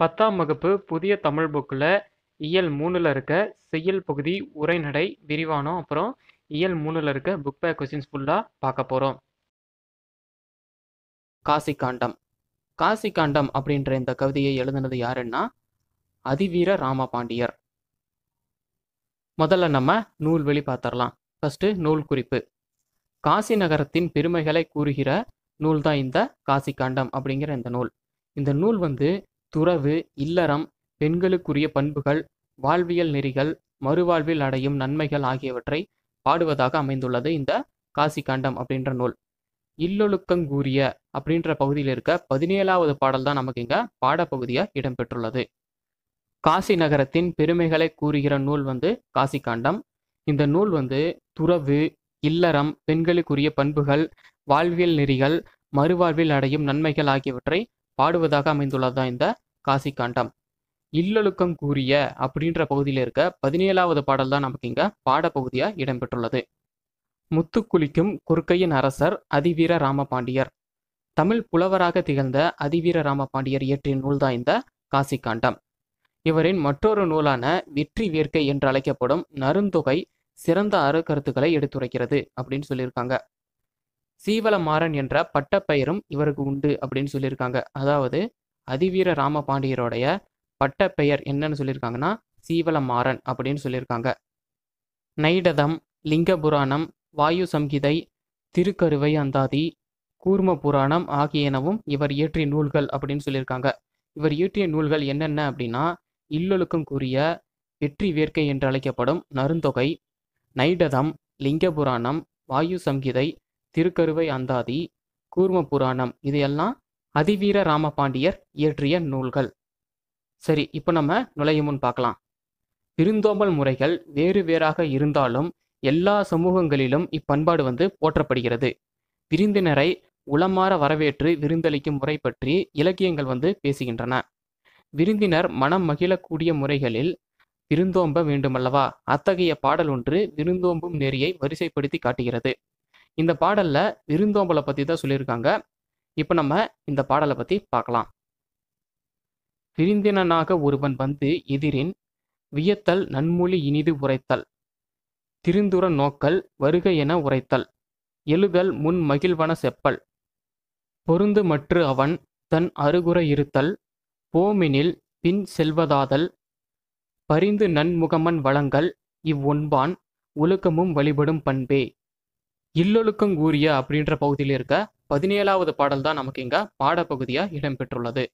பத்தாம் வகுப்பு புதிய தமிழ் புக்கில் இயல் மூணில் இருக்க செய்யல் பகுதி உரைநடை விரிவானம் அப்புறம் இயல் மூணில் இருக்க புக் பேக் கொஸ்டின்ஸ் ஃபுல்லாக பார்க்க போகிறோம் காசி காண்டம் அப்படின்ற இந்த கவிதையை எழுதினது யாருன்னா அதிவீர ராமபாண்டியர் முதல்ல நம்ம நூல் வெளி பார்த்துடலாம் ஃபஸ்ட்டு நூல் குறிப்பு காசி நகரத்தின் பெருமைகளை கூறுகிற நூல் தான் இந்த காண்டம் அப்படிங்கிற இந்த நூல் இந்த நூல் வந்து துறவு இல்லறம் பெண்களுக்குரிய பண்புகள் வாழ்வியல் நெறிகள் மறுவாழ்வில் அடையும் நன்மைகள் ஆகியவற்றை பாடுவதாக அமைந்துள்ளது இந்த காசி காண்டம் அப்படின்ற நூல் இல்லொழுக்கங்கூறிய அப்படின்ற பகுதியில் இருக்க பதினேழாவது பாடல் தான் நமக்கு இங்க பாடப்பகுதியாக இடம்பெற்றுள்ளது காசி நகரத்தின் பெருமைகளை கூறுகிற நூல் வந்து காசி காண்டம் இந்த நூல் வந்து துறவு இல்லறம் பெண்களுக்குரிய பண்புகள் வாழ்வியல் நெறிகள் மறுவாழ்வில் அடையும் நன்மைகள் ஆகியவற்றை பாடுவதாக அமைந்துள்ளதுதான் இந்த காசிக்காண்டம் இல்லொழுக்கம் கூறிய அப்படின்ற பகுதியில் இருக்க பதினேழாவது பாடல் தான் நமக்கு இங்கே பாடப்பகுதியாக இடம்பெற்றுள்ளது முத்துக்குளிக்கும் குறுக்கையின் அரசர் அதிவீர ராமபாண்டியர் தமிழ் புலவராக திகழ்ந்த அதிவீர ராமபாண்டியர் இயற்றிய நூல்தான் இந்த காசிக்காண்டம் இவரின் மற்றொரு நூலான வெற்றி வேர்க்கை என்று அழைக்கப்படும் நருந்தொகை சிறந்த கருத்துக்களை எடுத்துரைக்கிறது அப்படின்னு சொல்லியிருக்காங்க சீவலமாறன் என்ற பட்டப்பெயரும் இவருக்கு உண்டு அப்படின்னு சொல்லியிருக்காங்க அதாவது அதிவீர ராம பாண்டியரோடைய பட்ட பெயர் என்னன்னு சொல்லியிருக்காங்கன்னா சீவலமாறன் அப்படின்னு சொல்லியிருக்காங்க நைடதம் லிங்க புராணம் வாயு சம்ஹிதை திருக்கருவை அந்தாதி கூர்ம புராணம் ஆகியனவும் இவர் இயற்றிய நூல்கள் அப்படின்னு சொல்லியிருக்காங்க இவர் இயற்றிய நூல்கள் என்னென்ன அப்படின்னா இல்லொழுக்கம் கூறிய வெற்றி வேர்க்கை என்று அழைக்கப்படும் நருந்தொகை நைடதம் லிங்க புராணம் வாயு சங்கிதை திருக்கருவை அந்தாதி கூர்ம புராணம் இதையெல்லாம் அதிவீர ராமபாண்டியர் இயற்றிய நூல்கள் சரி இப்போ நம்ம நுழைய முன் பார்க்கலாம் விருந்தோம்பல் முறைகள் வேறு வேறாக இருந்தாலும் எல்லா சமூகங்களிலும் இப்பண்பாடு வந்து போற்றப்படுகிறது விருந்தினரை உளமாற வரவேற்று விருந்தளிக்கும் முறை பற்றி இலக்கியங்கள் வந்து பேசுகின்றன விருந்தினர் மனம் மகிழக்கூடிய முறைகளில் விருந்தோம்ப வேண்டுமல்லவா அத்தகைய பாடல் ஒன்று விருந்தோம்பும் நெறியை வரிசைப்படுத்தி காட்டுகிறது இந்த பாடல்ல விருந்தோம்பலை பத்தி தான் சொல்லியிருக்காங்க இப்போ நம்ம இந்த பாடலை பற்றி பார்க்கலாம் விருந்தினனாக ஒருவன் வந்து எதிரின் வியத்தல் நன்மொழி இனிது உரைத்தல் திருந்துர நோக்கல் வருக என உரைத்தல் எழுதல் முன் மகிழ்வன செப்பல் பொருந்து மற்று அவன் தன் அருகுற இருத்தல் போமெனில் பின் செல்வதாதல் பரிந்து நன்முகமன் வளங்கள் இவ்வொன்பான் ஒழுக்கமும் வழிபடும் பண்பே இல்லொழுக்கங்கூறிய அப்படின்ற பகுதியில் இருக்க பதினேழாவது பாடல் தான் நமக்கு இங்கே பாடப்பகுதியாக இடம்பெற்றுள்ளது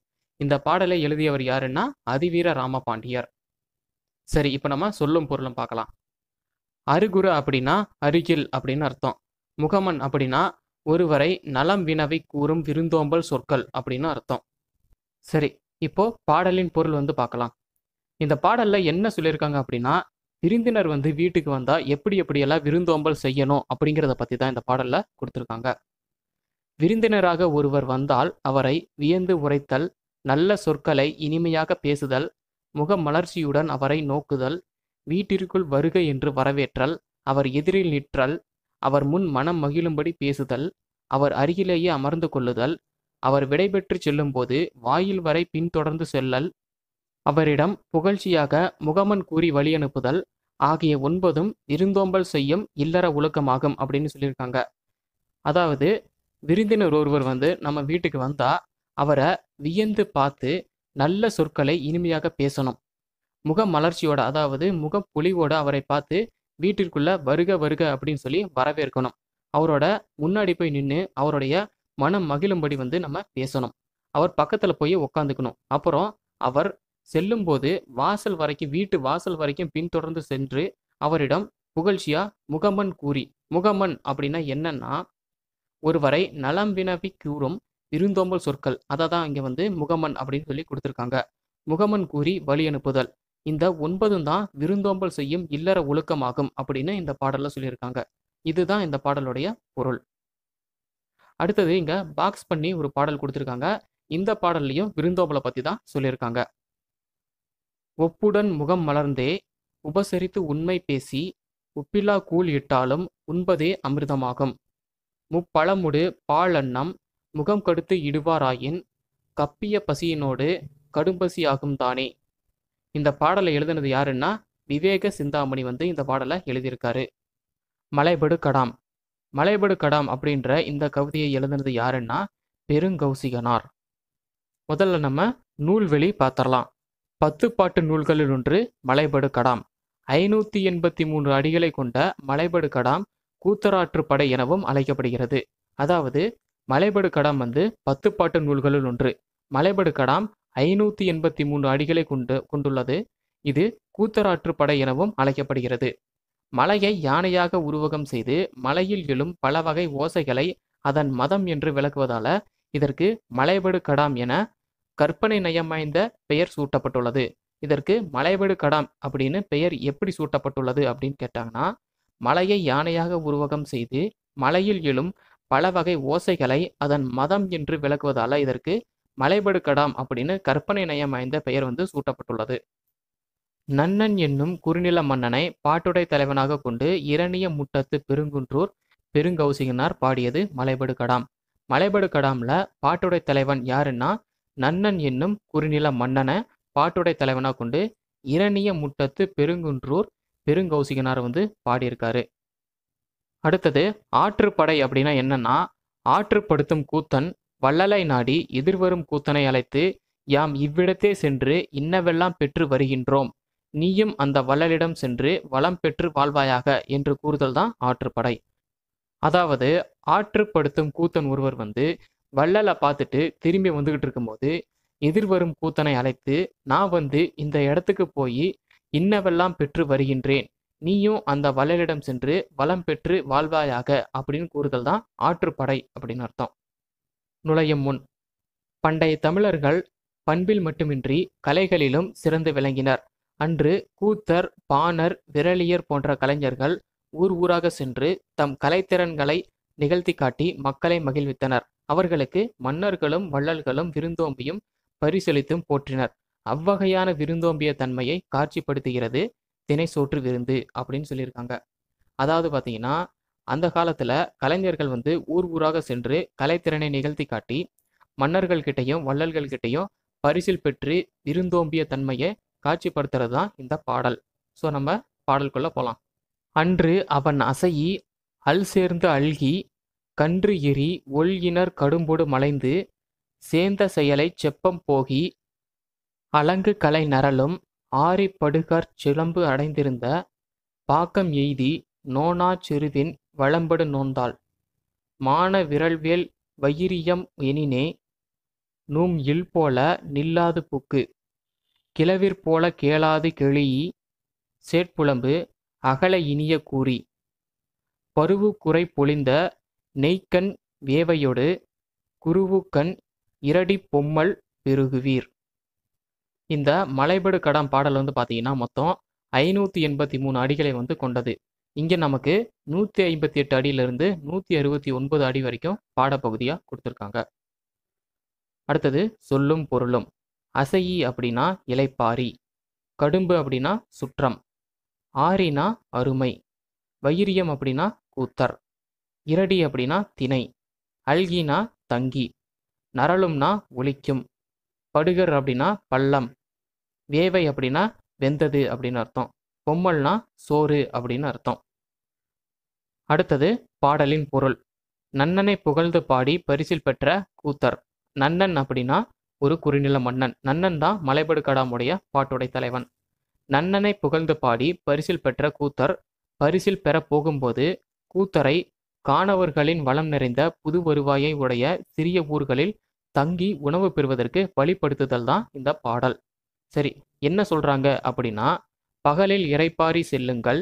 இந்த பாடலை எழுதியவர் யாருன்னா அதிவீர ராமபாண்டியர் சரி இப்போ நம்ம சொல்லும் பொருளும் பார்க்கலாம் அருகுரு அப்படின்னா அருகில் அப்படின்னு அர்த்தம் முகமன் அப்படின்னா ஒருவரை நலம் வினவை கூறும் விருந்தோம்பல் சொற்கள் அப்படின்னு அர்த்தம் சரி இப்போ பாடலின் பொருள் வந்து பார்க்கலாம் இந்த பாடலில் என்ன சொல்லியிருக்காங்க அப்படின்னா விருந்தினர் வந்து வீட்டுக்கு வந்தால் எப்படி எப்படியெல்லாம் விருந்தோம்பல் செய்யணும் அப்படிங்கிறத பற்றி தான் இந்த பாடலில் கொடுத்துருக்காங்க விருந்தினராக ஒருவர் வந்தால் அவரை வியந்து உரைத்தல் நல்ல சொற்களை இனிமையாக பேசுதல் மலர்ச்சியுடன் அவரை நோக்குதல் வீட்டிற்குள் வருக என்று வரவேற்றல் அவர் எதிரில் நிற்றல் அவர் முன் மனம் மகிழும்படி பேசுதல் அவர் அருகிலேயே அமர்ந்து கொள்ளுதல் அவர் விடைபெற்று செல்லும்போது வாயில் வரை பின்தொடர்ந்து செல்லல் அவரிடம் புகழ்ச்சியாக முகமன் கூறி வழியனுப்புதல் ஆகிய ஒன்பதும் இருந்தோம்பல் செய்யும் இல்லற உலகமாகும் அப்படின்னு சொல்லியிருக்காங்க அதாவது விருந்தினர் ஒருவர் வந்து நம்ம வீட்டுக்கு வந்தால் அவரை வியந்து பார்த்து நல்ல சொற்களை இனிமையாக பேசணும் முக மலர்ச்சியோட அதாவது முக பொலிவோட அவரை பார்த்து வீட்டிற்குள்ள வருக வருக அப்படின்னு சொல்லி வரவேற்கணும் அவரோட முன்னாடி போய் நின்று அவருடைய மனம் மகிழும்படி வந்து நம்ம பேசணும் அவர் பக்கத்தில் போய் உக்காந்துக்கணும் அப்புறம் அவர் செல்லும்போது வாசல் வரைக்கும் வீட்டு வாசல் வரைக்கும் பின்தொடர்ந்து சென்று அவரிடம் புகழ்ச்சியா முகமன் கூறி முகமன் அப்படின்னா என்னன்னா ஒருவரை நலம் வினவி கூறும் விருந்தோம்பல் சொற்கள் அதை தான் இங்கே வந்து முகமன் அப்படின்னு சொல்லி கொடுத்துருக்காங்க முகமன் கூறி வழி அனுப்புதல் இந்த ஒன்பதும் தான் விருந்தோம்பல் செய்யும் இல்லற ஒழுக்கமாகும் அப்படின்னு இந்த பாடலில் சொல்லியிருக்காங்க இதுதான் இந்த பாடலுடைய பொருள் அடுத்தது இங்கே பாக்ஸ் பண்ணி ஒரு பாடல் கொடுத்துருக்காங்க இந்த பாடல்லையும் விருந்தோம்பலை பற்றி தான் சொல்லியிருக்காங்க ஒப்புடன் முகம் மலர்ந்தே உபசரித்து உண்மை பேசி உப்பிலா கூழ் இட்டாலும் உண்பதே அமிர்தமாகும் முப்பழமுடு பாழன்னம் முகம் கடுத்து இடுவாராயின் கப்பிய பசியினோடு கடும்பசி ஆகும் தானே இந்த பாடலை எழுதுனது யாருன்னா விவேக சிந்தாமணி வந்து இந்த பாடலை எழுதியிருக்காரு மலைபடு கடாம் மலைபடு கடாம் அப்படின்ற இந்த கவிதையை எழுதினது யாருன்னா பெருங்கௌசிகனார் முதல்ல நம்ம நூல்வெளி பார்த்தரலாம் பத்து பாட்டு நூல்களில் ஒன்று மலைபடு கடாம் ஐநூற்றி எண்பத்தி மூன்று அடிகளை கொண்ட மலைபடு கடாம் கூத்தராற்று படை எனவும் அழைக்கப்படுகிறது அதாவது மலைபடு கடாம் வந்து பத்து பாட்டு நூல்களுள் ஒன்று மலைபடு கடாம் ஐநூற்றி எண்பத்தி மூணு அடிகளை கொண்டு கொண்டுள்ளது இது கூத்தராற்று படை எனவும் அழைக்கப்படுகிறது மலையை யானையாக உருவகம் செய்து மலையில் எழும் பல வகை ஓசைகளை அதன் மதம் என்று விளக்குவதால இதற்கு மலைபடு கடாம் என கற்பனை நயமாய்ந்த பெயர் சூட்டப்பட்டுள்ளது இதற்கு மலைபடு கடாம் அப்படின்னு பெயர் எப்படி சூட்டப்பட்டுள்ளது அப்படின்னு கேட்டாங்கன்னா மலையை யானையாக உருவகம் செய்து மலையில் எழும் பல வகை ஓசைகளை அதன் மதம் என்று விளக்குவதால இதற்கு மலைபடுக்கடாம் அப்படின்னு கற்பனை நயம் வாய்ந்த பெயர் வந்து சூட்டப்பட்டுள்ளது நன்னன் என்னும் குறுநில மன்னனை பாட்டுடை தலைவனாக கொண்டு இரணிய முட்டத்து பெருங்குன்றூர் பெருங்கௌசிகனார் பாடியது மலைபடுக்கடாம் மலைபடுக்கடாம்ல பாட்டுடை தலைவன் யாருன்னா நன்னன் என்னும் குறுநில மன்னனை பாட்டுடை தலைவனாக கொண்டு இரணிய முட்டத்து பெருங்குன்றூர் பெருங்கௌசிகனார் வந்து பாடியிருக்காரு அடுத்தது ஆற்றுப்படை அப்படின்னா என்னன்னா ஆற்றுப்படுத்தும் கூத்தன் வள்ளலை நாடி எதிர்வரும் கூத்தனை அழைத்து யாம் இவ்விடத்தே சென்று இன்னவெல்லாம் பெற்று வருகின்றோம் நீயும் அந்த வள்ளலிடம் சென்று வளம் பெற்று வாழ்வாயாக என்று கூறுதல் தான் ஆற்றுப்படை அதாவது ஆற்றுப்படுத்தும் கூத்தன் ஒருவர் வந்து வள்ளலை பார்த்துட்டு திரும்பி வந்துகிட்டு இருக்கும்போது எதிர்வரும் கூத்தனை அழைத்து நான் வந்து இந்த இடத்துக்கு போய் இன்னவெல்லாம் பெற்று வருகின்றேன் நீயும் அந்த வளையலிடம் சென்று வளம் பெற்று வாழ்வாயாக அப்படின்னு கூறுதல் தான் ஆற்றுப்படை அப்படின்னு அர்த்தம் நுழையும் முன் பண்டைய தமிழர்கள் பண்பில் மட்டுமின்றி கலைகளிலும் சிறந்து விளங்கினர் அன்று கூத்தர் பாணர் விரலியர் போன்ற கலைஞர்கள் ஊர் ஊராக சென்று தம் கலைத்திறன்களை நிகழ்த்தி காட்டி மக்களை மகிழ்வித்தனர் அவர்களுக்கு மன்னர்களும் வள்ளல்களும் விருந்தோம்பியும் பரிசளித்தும் போற்றினர் அவ்வகையான விருந்தோம்பிய தன்மையை காட்சிப்படுத்துகிறது தினை சோற்று விருந்து அப்படின்னு சொல்லியிருக்காங்க அதாவது பார்த்தீங்கன்னா அந்த காலத்தில் கலைஞர்கள் வந்து ஊர் ஊராக சென்று கலைத்திறனை நிகழ்த்தி காட்டி மன்னர்கள்கிட்டையும் வள்ளல்கள்கிட்டையும் பரிசில் பெற்று விருந்தோம்பிய தன்மையை காட்சிப்படுத்துறது தான் இந்த பாடல் ஸோ நம்ம பாடல்குள்ளே போகலாம் அன்று அவன் அசையி அல் சேர்ந்து அழுகி கன்று எரி ஒல்கினர் கடும்போடு மலைந்து சேர்ந்த செயலை செப்பம் போகி அலங்கு கலை நரலும் ஆரிப்படுகற் சிலம்பு அடைந்திருந்த பாக்கம் எய்தி நோனா சிறுதின் வளம்படு நோந்தாள் மான விரல்வேல் வயிரியம் எனினே நூம் இல் போல நில்லாது புக்கு கிளவிற் போல கேளாது கெளியி சேட்புலம்பு அகல இனிய கூறி குறை பொழிந்த நெய்க்கண் வேவையொடு குருவுக்கண் இரடி பொம்மல் பெருகுவீர் இந்த மலைபடு கடம் பாடல் வந்து பார்த்தீங்கன்னா மொத்தம் ஐநூற்றி எண்பத்தி மூணு அடிகளை வந்து கொண்டது இங்கே நமக்கு நூற்றி ஐம்பத்தி எட்டு அடியிலிருந்து நூற்றி அறுபத்தி ஒன்பது அடி வரைக்கும் பாடப்பகுதியாக கொடுத்துருக்காங்க அடுத்தது சொல்லும் பொருளும் அசையி அப்படின்னா இலைப்பாரி கடும்பு அப்படின்னா சுற்றம் ஆரினா அருமை வைரியம் அப்படின்னா கூத்தர் இரடி அப்படின்னா தினை அல்கினா தங்கி நரளும்னா ஒலிக்கும் படுகர் அப்படின்னா பள்ளம் வேவை அப்படின்னா வெந்தது அப்படின்னு அர்த்தம் பொம்மல்னா சோறு அப்படின்னு அர்த்தம் அடுத்தது பாடலின் பொருள் நன்னனை புகழ்ந்து பாடி பரிசில் பெற்ற கூத்தர் நன்னன் அப்படின்னா ஒரு குறுநில மன்னன் நன்னன் தான் மலைபடு பாட்டுடை தலைவன் நன்னனை புகழ்ந்து பாடி பரிசில் பெற்ற கூத்தர் பரிசில் பெற போகும்போது கூத்தரை காணவர்களின் வளம் நிறைந்த புது வருவாயை உடைய சிறிய ஊர்களில் தங்கி உணவு பெறுவதற்கு வழிப்படுத்துதல் தான் இந்த பாடல் சரி என்ன சொல்றாங்க அப்படின்னா பகலில் இறைப்பாரி செல்லுங்கள்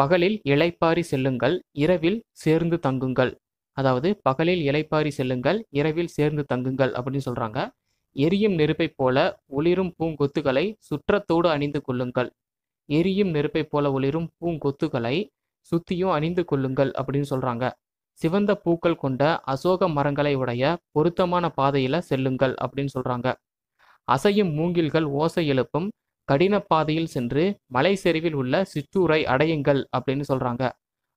பகலில் இலைப்பாரி செல்லுங்கள் இரவில் சேர்ந்து தங்குங்கள் அதாவது பகலில் இலைப்பாரி செல்லுங்கள் இரவில் சேர்ந்து தங்குங்கள் அப்படின்னு சொல்றாங்க எரியும் நெருப்பை போல ஒளிரும் பூங்கொத்துகளை சுற்றத்தோடு அணிந்து கொள்ளுங்கள் எரியும் நெருப்பை போல ஒளிரும் பூங்கொத்துகளை சுத்தியும் அணிந்து கொள்ளுங்கள் அப்படின்னு சொல்றாங்க சிவந்த பூக்கள் கொண்ட அசோக மரங்களை உடைய பொருத்தமான பாதையில செல்லுங்கள் அப்படின்னு சொல்றாங்க அசையும் மூங்கில்கள் ஓசை எழுப்பும் கடின பாதையில் சென்று மலை செறிவில் உள்ள சிற்றூரை அடையுங்கள் அப்படின்னு சொல்றாங்க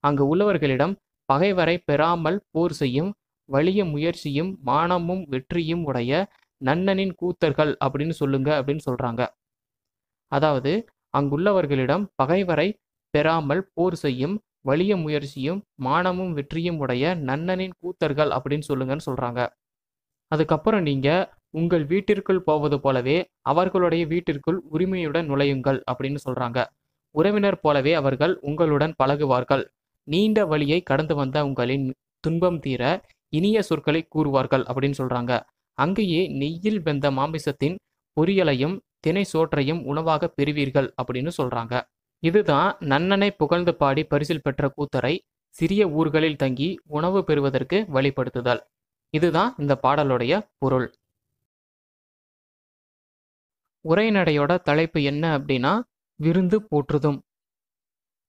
அங்கு உள்ளவர்களிடம் பகைவரை பெறாமல் போர் செய்யும் வலிய முயற்சியும் மானமும் வெற்றியும் உடைய நன்னனின் கூத்தர்கள் அப்படின்னு சொல்லுங்க அப்படின்னு சொல்றாங்க அதாவது அங்குள்ளவர்களிடம் பகைவரை பெறாமல் போர் செய்யும் வலிய முயற்சியும் மானமும் வெற்றியும் உடைய நன்னனின் கூத்தர்கள் அப்படின்னு சொல்லுங்கன்னு சொல்கிறாங்க அதுக்கப்புறம் நீங்கள் உங்கள் வீட்டிற்குள் போவது போலவே அவர்களுடைய வீட்டிற்குள் உரிமையுடன் நுழையுங்கள் அப்படின்னு சொல்கிறாங்க உறவினர் போலவே அவர்கள் உங்களுடன் பழகுவார்கள் நீண்ட வழியை கடந்து வந்த உங்களின் துன்பம் தீர இனிய சொற்களை கூறுவார்கள் அப்படின்னு சொல்கிறாங்க அங்கேயே நெய்யில் வெந்த மாமிசத்தின் பொரியலையும் தினை சோற்றையும் உணவாக பெறுவீர்கள் அப்படின்னு சொல்கிறாங்க இதுதான் நன்னனை புகழ்ந்து பாடி பரிசில் பெற்ற கூத்தரை சிறிய ஊர்களில் தங்கி உணவு பெறுவதற்கு வழிபடுத்துதல் இதுதான் இந்த பாடலுடைய பொருள் உரைநடையோட தலைப்பு என்ன அப்படின்னா விருந்து போற்றுதும்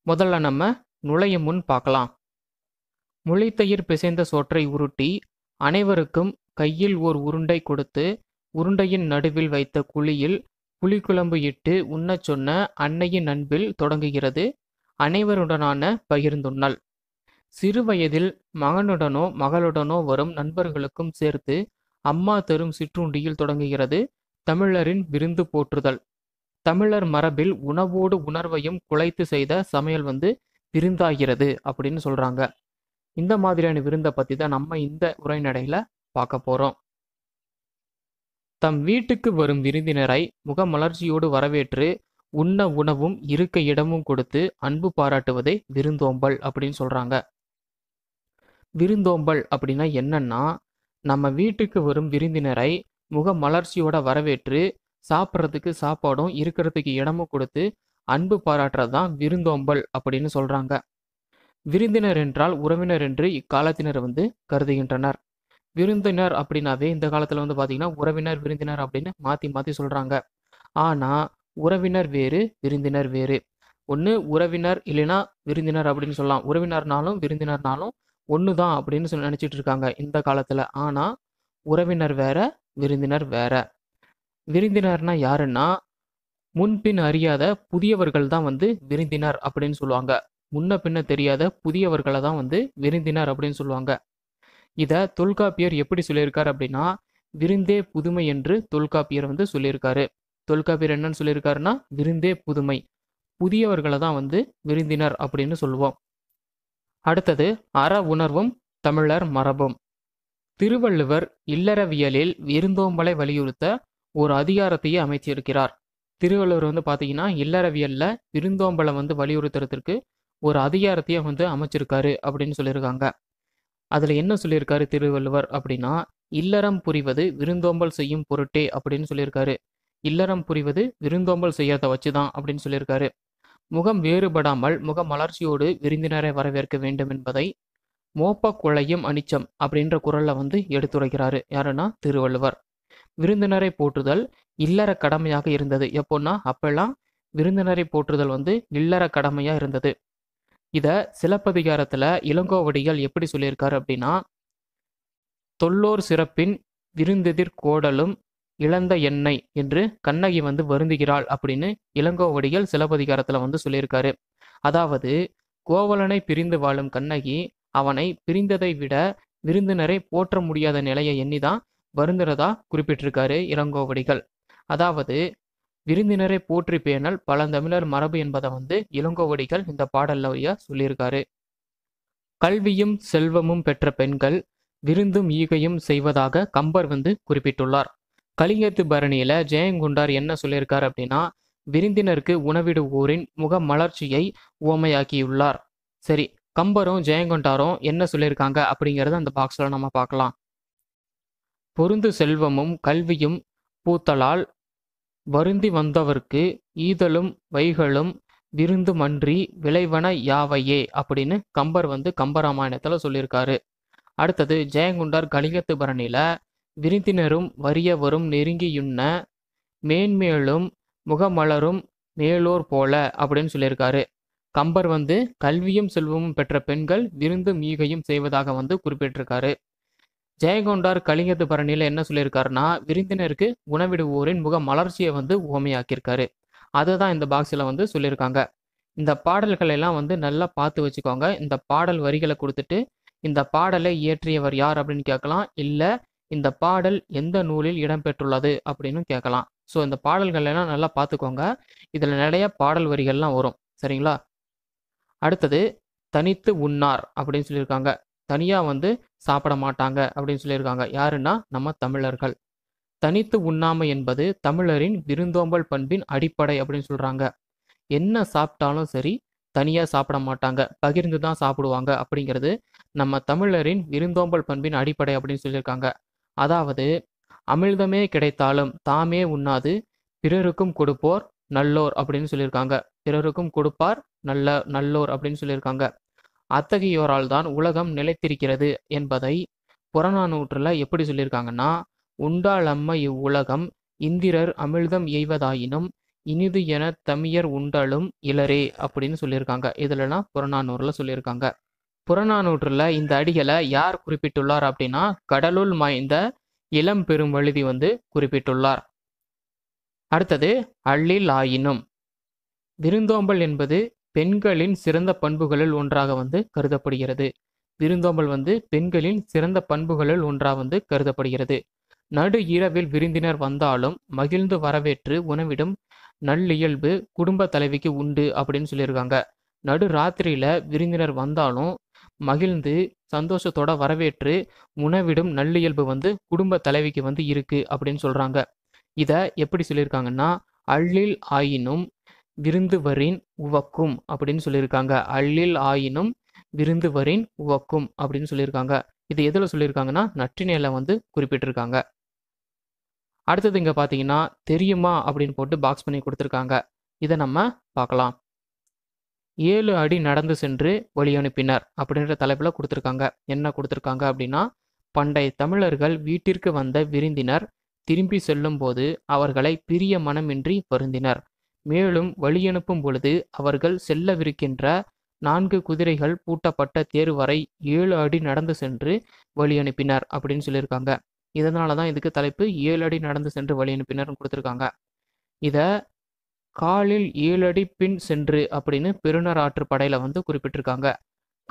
முதல்ல நம்ம நுழையும் முன் பார்க்கலாம் முளைத்தயிர் பிசைந்த சோற்றை உருட்டி அனைவருக்கும் கையில் ஓர் உருண்டை கொடுத்து உருண்டையின் நடுவில் வைத்த குழியில் புளிக்குழம்பு இட்டு உண்ணச் சொன்ன அன்னையின் அன்பில் தொடங்குகிறது அனைவருடனான பகிர்ந்துண்ணல் சிறுவயதில் மகனுடனோ மகளுடனோ வரும் நண்பர்களுக்கும் சேர்த்து அம்மா தரும் சிற்றுண்டியில் தொடங்குகிறது தமிழரின் விருந்து போற்றுதல் தமிழர் மரபில் உணவோடு உணர்வையும் குலைத்து செய்த சமையல் வந்து விருந்தாகிறது அப்படின்னு சொல்றாங்க இந்த மாதிரியான விருந்தை பற்றி தான் நம்ம இந்த உரைநடையில பார்க்க போகிறோம் தம் வீட்டுக்கு வரும் விருந்தினரை முகமலர்ச்சியோடு வரவேற்று உண்ண உணவும் இருக்க இடமும் கொடுத்து அன்பு பாராட்டுவதை விருந்தோம்பல் அப்படின்னு சொல்றாங்க விருந்தோம்பல் அப்படின்னா என்னன்னா நம்ம வீட்டுக்கு வரும் விருந்தினரை முகமலர்ச்சியோட வரவேற்று சாப்பிட்றதுக்கு சாப்பாடும் இருக்கிறதுக்கு இடமும் கொடுத்து அன்பு பாராட்டுறது தான் விருந்தோம்பல் அப்படின்னு சொல்றாங்க விருந்தினர் என்றால் உறவினர் என்று இக்காலத்தினர் வந்து கருதுகின்றனர் விருந்தினர் அப்படின்னாவே இந்த காலத்தில் வந்து பார்த்திங்கன்னா உறவினர் விருந்தினர் அப்படின்னு மாற்றி மாற்றி சொல்கிறாங்க ஆனால் உறவினர் வேறு விருந்தினர் வேறு ஒன்று உறவினர் இல்லைன்னா விருந்தினர் அப்படின்னு சொல்லலாம் உறவினர்னாலும் விருந்தினர்னாலும் ஒன்று தான் அப்படின்னு சொல்லி நினச்சிட்டு இருக்காங்க இந்த காலத்தில் ஆனால் உறவினர் வேற விருந்தினர் வேற விருந்தினர்னா யாருன்னா முன்பின் அறியாத புதியவர்கள் தான் வந்து விருந்தினர் அப்படின்னு சொல்லுவாங்க முன்ன பின்ன தெரியாத புதியவர்களை தான் வந்து விருந்தினர் அப்படின்னு சொல்லுவாங்க இதை தொல்காப்பியர் எப்படி சொல்லியிருக்காரு அப்படின்னா விருந்தே புதுமை என்று தொல்காப்பியர் வந்து சொல்லியிருக்காரு தொல்காப்பியர் என்னன்னு சொல்லியிருக்காருன்னா விருந்தே புதுமை புதியவர்களை தான் வந்து விருந்தினர் அப்படின்னு சொல்லுவோம் அடுத்தது அற உணர்வும் தமிழர் மரபும் திருவள்ளுவர் இல்லறவியலில் விருந்தோம்பலை வலியுறுத்த ஒரு அதிகாரத்தையே அமைச்சிருக்கிறார் திருவள்ளுவர் வந்து பார்த்தீங்கன்னா இல்லறவியலில் விருந்தோம்பலை வந்து வலியுறுத்துறதுக்கு ஒரு அதிகாரத்தையே வந்து அமைச்சிருக்காரு அப்படின்னு சொல்லியிருக்காங்க அதில் என்ன சொல்லியிருக்காரு திருவள்ளுவர் அப்படின்னா இல்லறம் புரிவது விருந்தோம்பல் செய்யும் பொருட்டே அப்படின்னு சொல்லியிருக்காரு இல்லறம் புரிவது விருந்தோம்பல் செய்யறத வச்சு தான் அப்படின்னு சொல்லியிருக்காரு முகம் வேறுபடாமல் முக மலர்ச்சியோடு விருந்தினரை வரவேற்க வேண்டும் என்பதை மோப்ப குழையும் அனிச்சம் அப்படின்ற குரலில் வந்து எடுத்துரைக்கிறாரு யாருன்னா திருவள்ளுவர் விருந்தினரை போற்றுதல் இல்லற கடமையாக இருந்தது எப்போன்னா அப்பெல்லாம் விருந்தினரை போற்றுதல் வந்து இல்லற கடமையாக இருந்தது இதை சிலப்பதிகாரத்தில் இளங்கோவடிகள் எப்படி சொல்லியிருக்காரு அப்படின்னா தொல்லோர் சிறப்பின் விருந்தெதிர் கோடலும் இழந்த எண்ணெய் என்று கண்ணகி வந்து வருந்துகிறாள் அப்படின்னு இளங்கோவடிகள் சிலப்பதிகாரத்தில் வந்து சொல்லியிருக்காரு அதாவது கோவலனை பிரிந்து வாழும் கண்ணகி அவனை பிரிந்ததை விட விருந்தினரை போற்ற முடியாத நிலையை எண்ணிதான் வருந்துறதா குறிப்பிட்டிருக்காரு இளங்கோவடிகள் அதாவது விருந்தினரை போற்றி பேணல் பழந்தமிழர் மரபு என்பதை வந்து இளங்கோவடிகள் இந்த பாடல்ல சொல்லியிருக்காரு கல்வியும் செல்வமும் பெற்ற பெண்கள் விருந்தும் ஈகையும் செய்வதாக கம்பர் வந்து குறிப்பிட்டுள்ளார் கலிங்கத்து பரணியில ஜெயங்குண்டார் என்ன சொல்லியிருக்கார் அப்படின்னா விருந்தினருக்கு உணவிடுவோரின் முக மலர்ச்சியை ஓமையாக்கியுள்ளார் சரி கம்பரும் ஜெயங்கொண்டாரும் என்ன சொல்லியிருக்காங்க அப்படிங்கறத அந்த பாக்ஸ்ல நம்ம பார்க்கலாம் பொருந்து செல்வமும் கல்வியும் பூத்தலால் வருந்தி வந்தவர்க்கு ஈதலும் வைகளும் விருந்து மன்றி விளைவன யாவையே அப்படின்னு கம்பர் வந்து கம்பராமாயணத்தில் சொல்லியிருக்காரு அடுத்தது ஜெயங்குண்டார் கலிங்கத்து பரணியில் விருந்தினரும் வறியவரும் நெருங்கியுண்ண மேன்மேலும் முகமலரும் மேலோர் போல அப்படின்னு சொல்லியிருக்காரு கம்பர் வந்து கல்வியும் செல்வமும் பெற்ற பெண்கள் விருந்தும் ஈகையும் செய்வதாக வந்து குறிப்பிட்டிருக்காரு ஜெயகொண்டார் கலிங்கத்து பரணியில் என்ன சொல்லியிருக்காருன்னா விருந்தினருக்கு உணவிடுவோரின் முக மலர்ச்சியை வந்து உவமையாக்கியிருக்காரு அதை தான் இந்த பாக்ஸில் வந்து சொல்லியிருக்காங்க இந்த பாடல்களை எல்லாம் வந்து நல்லா பார்த்து வச்சுக்கோங்க இந்த பாடல் வரிகளை கொடுத்துட்டு இந்த பாடலை இயற்றியவர் யார் அப்படின்னு கேட்கலாம் இல்லை இந்த பாடல் எந்த நூலில் இடம்பெற்றுள்ளது அப்படின்னு கேட்கலாம் ஸோ இந்த பாடல்கள் எல்லாம் நல்லா பார்த்துக்கோங்க இதில் நிறைய பாடல் வரிகள்லாம் வரும் சரிங்களா அடுத்தது தனித்து உண்ணார் அப்படின்னு சொல்லியிருக்காங்க தனியாக வந்து சாப்பிட மாட்டாங்க அப்படின்னு சொல்லியிருக்காங்க யாருன்னா நம்ம தமிழர்கள் தனித்து உண்ணாமை என்பது தமிழரின் விருந்தோம்பல் பண்பின் அடிப்படை அப்படின்னு சொல்றாங்க என்ன சாப்பிட்டாலும் சரி தனியா சாப்பிட மாட்டாங்க பகிர்ந்து தான் சாப்பிடுவாங்க அப்படிங்கிறது நம்ம தமிழரின் விருந்தோம்பல் பண்பின் அடிப்படை அப்படின்னு சொல்லியிருக்காங்க அதாவது அமிழ்தமே கிடைத்தாலும் தாமே உண்ணாது பிறருக்கும் கொடுப்போர் நல்லோர் அப்படின்னு சொல்லியிருக்காங்க பிறருக்கும் கொடுப்பார் நல்ல நல்லோர் அப்படின்னு சொல்லியிருக்காங்க அத்தகையோரால் தான் உலகம் நிலைத்திருக்கிறது என்பதை புறநானூற்றில் எப்படி சொல்லியிருக்காங்கன்னா உண்டாளம்ம இவ்வுலகம் இந்திரர் அமிழ்தம் எய்வதாயினும் இனிது என தமியர் உண்டாலும் இளரே அப்படின்னு சொல்லியிருக்காங்க இதுலலாம் புறநானூரில் சொல்லியிருக்காங்க புறநானூற்றில் இந்த அடிகளை யார் குறிப்பிட்டுள்ளார் அப்படின்னா கடலுள் மாய்ந்த இளம் பெரும் வழுதி வந்து குறிப்பிட்டுள்ளார் அடுத்தது அள்ளில் ஆயினும் விருந்தோம்பல் என்பது பெண்களின் சிறந்த பண்புகளில் ஒன்றாக வந்து கருதப்படுகிறது விருந்தோம்பல் வந்து பெண்களின் சிறந்த பண்புகளில் ஒன்றாக வந்து கருதப்படுகிறது நடு இரவில் விருந்தினர் வந்தாலும் மகிழ்ந்து வரவேற்று உணவிடும் நல்லியல்பு குடும்ப தலைவிக்கு உண்டு அப்படின்னு சொல்லியிருக்காங்க நடு ராத்திரியில விருந்தினர் வந்தாலும் மகிழ்ந்து சந்தோஷத்தோட வரவேற்று உணவிடும் நல்லியல்பு வந்து குடும்ப தலைவிக்கு வந்து இருக்கு அப்படின்னு சொல்றாங்க இதை எப்படி சொல்லியிருக்காங்கன்னா அள்ளில் ஆயினும் விருந்து வரின் உவக்கும் அப்படின்னு சொல்லியிருக்காங்க அள்ளில் ஆயினும் விருந்து வரின் உவக்கும் அப்படின்னு சொல்லியிருக்காங்க இது எதில் சொல்லியிருக்காங்கன்னா நற்றினையில் வந்து குறிப்பிட்டிருக்காங்க அடுத்தது இங்கே பார்த்தீங்கன்னா தெரியுமா அப்படின்னு போட்டு பாக்ஸ் பண்ணி கொடுத்துருக்காங்க இதை நம்ம பார்க்கலாம் ஏழு அடி நடந்து சென்று வழி அனுப்பினர் அப்படின்ற தலைப்பில் கொடுத்துருக்காங்க என்ன கொடுத்துருக்காங்க அப்படின்னா பண்டைய தமிழர்கள் வீட்டிற்கு வந்த விருந்தினர் திரும்பி செல்லும்போது அவர்களை பிரிய மனமின்றி வருந்தினர் மேலும் வழியனுப்பும் பொழுது அவர்கள் செல்லவிருக்கின்ற நான்கு குதிரைகள் பூட்டப்பட்ட தேர் வரை ஏழு அடி நடந்து சென்று வழி அனுப்பினார் அப்படின்னு சொல்லியிருக்காங்க இதனால தான் இதுக்கு தலைப்பு ஏழு அடி நடந்து சென்று வழி அனுப்பினர்னு கொடுத்துருக்காங்க இதை காலில் ஏழு அடி பின் சென்று அப்படின்னு பெருநர் ஆற்று படையில் வந்து குறிப்பிட்டிருக்காங்க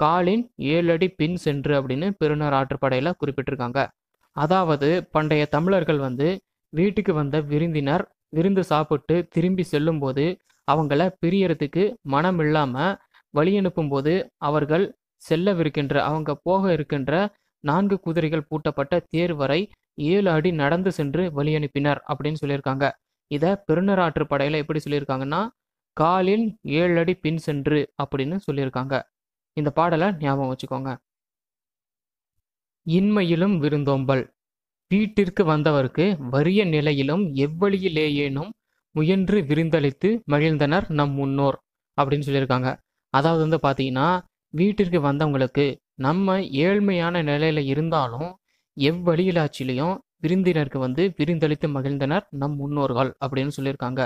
காலின் ஏழு அடி பின் சென்று அப்படின்னு பெருநர் ஆற்று படையில் குறிப்பிட்டிருக்காங்க அதாவது பண்டைய தமிழர்கள் வந்து வீட்டுக்கு வந்த விருந்தினர் விருந்து சாப்பிட்டு திரும்பி செல்லும்போது அவங்கள பிரியறதுக்கு மனம் இல்லாமல் வழி அனுப்பும்போது அவர்கள் செல்லவிருக்கின்ற அவங்க போக இருக்கின்ற நான்கு குதிரைகள் பூட்டப்பட்ட தேர் வரை ஏழு அடி நடந்து சென்று வழி அனுப்பினர் அப்படின்னு சொல்லியிருக்காங்க இதை பெருநராற்று படையில் எப்படி சொல்லியிருக்காங்கன்னா காலில் ஏழு அடி பின் சென்று அப்படின்னு சொல்லியிருக்காங்க இந்த பாடலை ஞாபகம் வச்சுக்கோங்க இன்மையிலும் விருந்தோம்பல் வீட்டிற்கு வந்தவருக்கு வறிய நிலையிலும் எவ்வழியிலேயேனும் முயன்று விருந்தளித்து மகிழ்ந்தனர் நம் முன்னோர் அப்படின்னு சொல்லியிருக்காங்க அதாவது வந்து பார்த்தீங்கன்னா வீட்டிற்கு வந்தவங்களுக்கு நம்ம ஏழ்மையான நிலையில இருந்தாலும் எவ்வழியிலாச்சிலையும் விருந்தினருக்கு வந்து விருந்தளித்து மகிழ்ந்தனர் நம் முன்னோர்கள் அப்படின்னு சொல்லியிருக்காங்க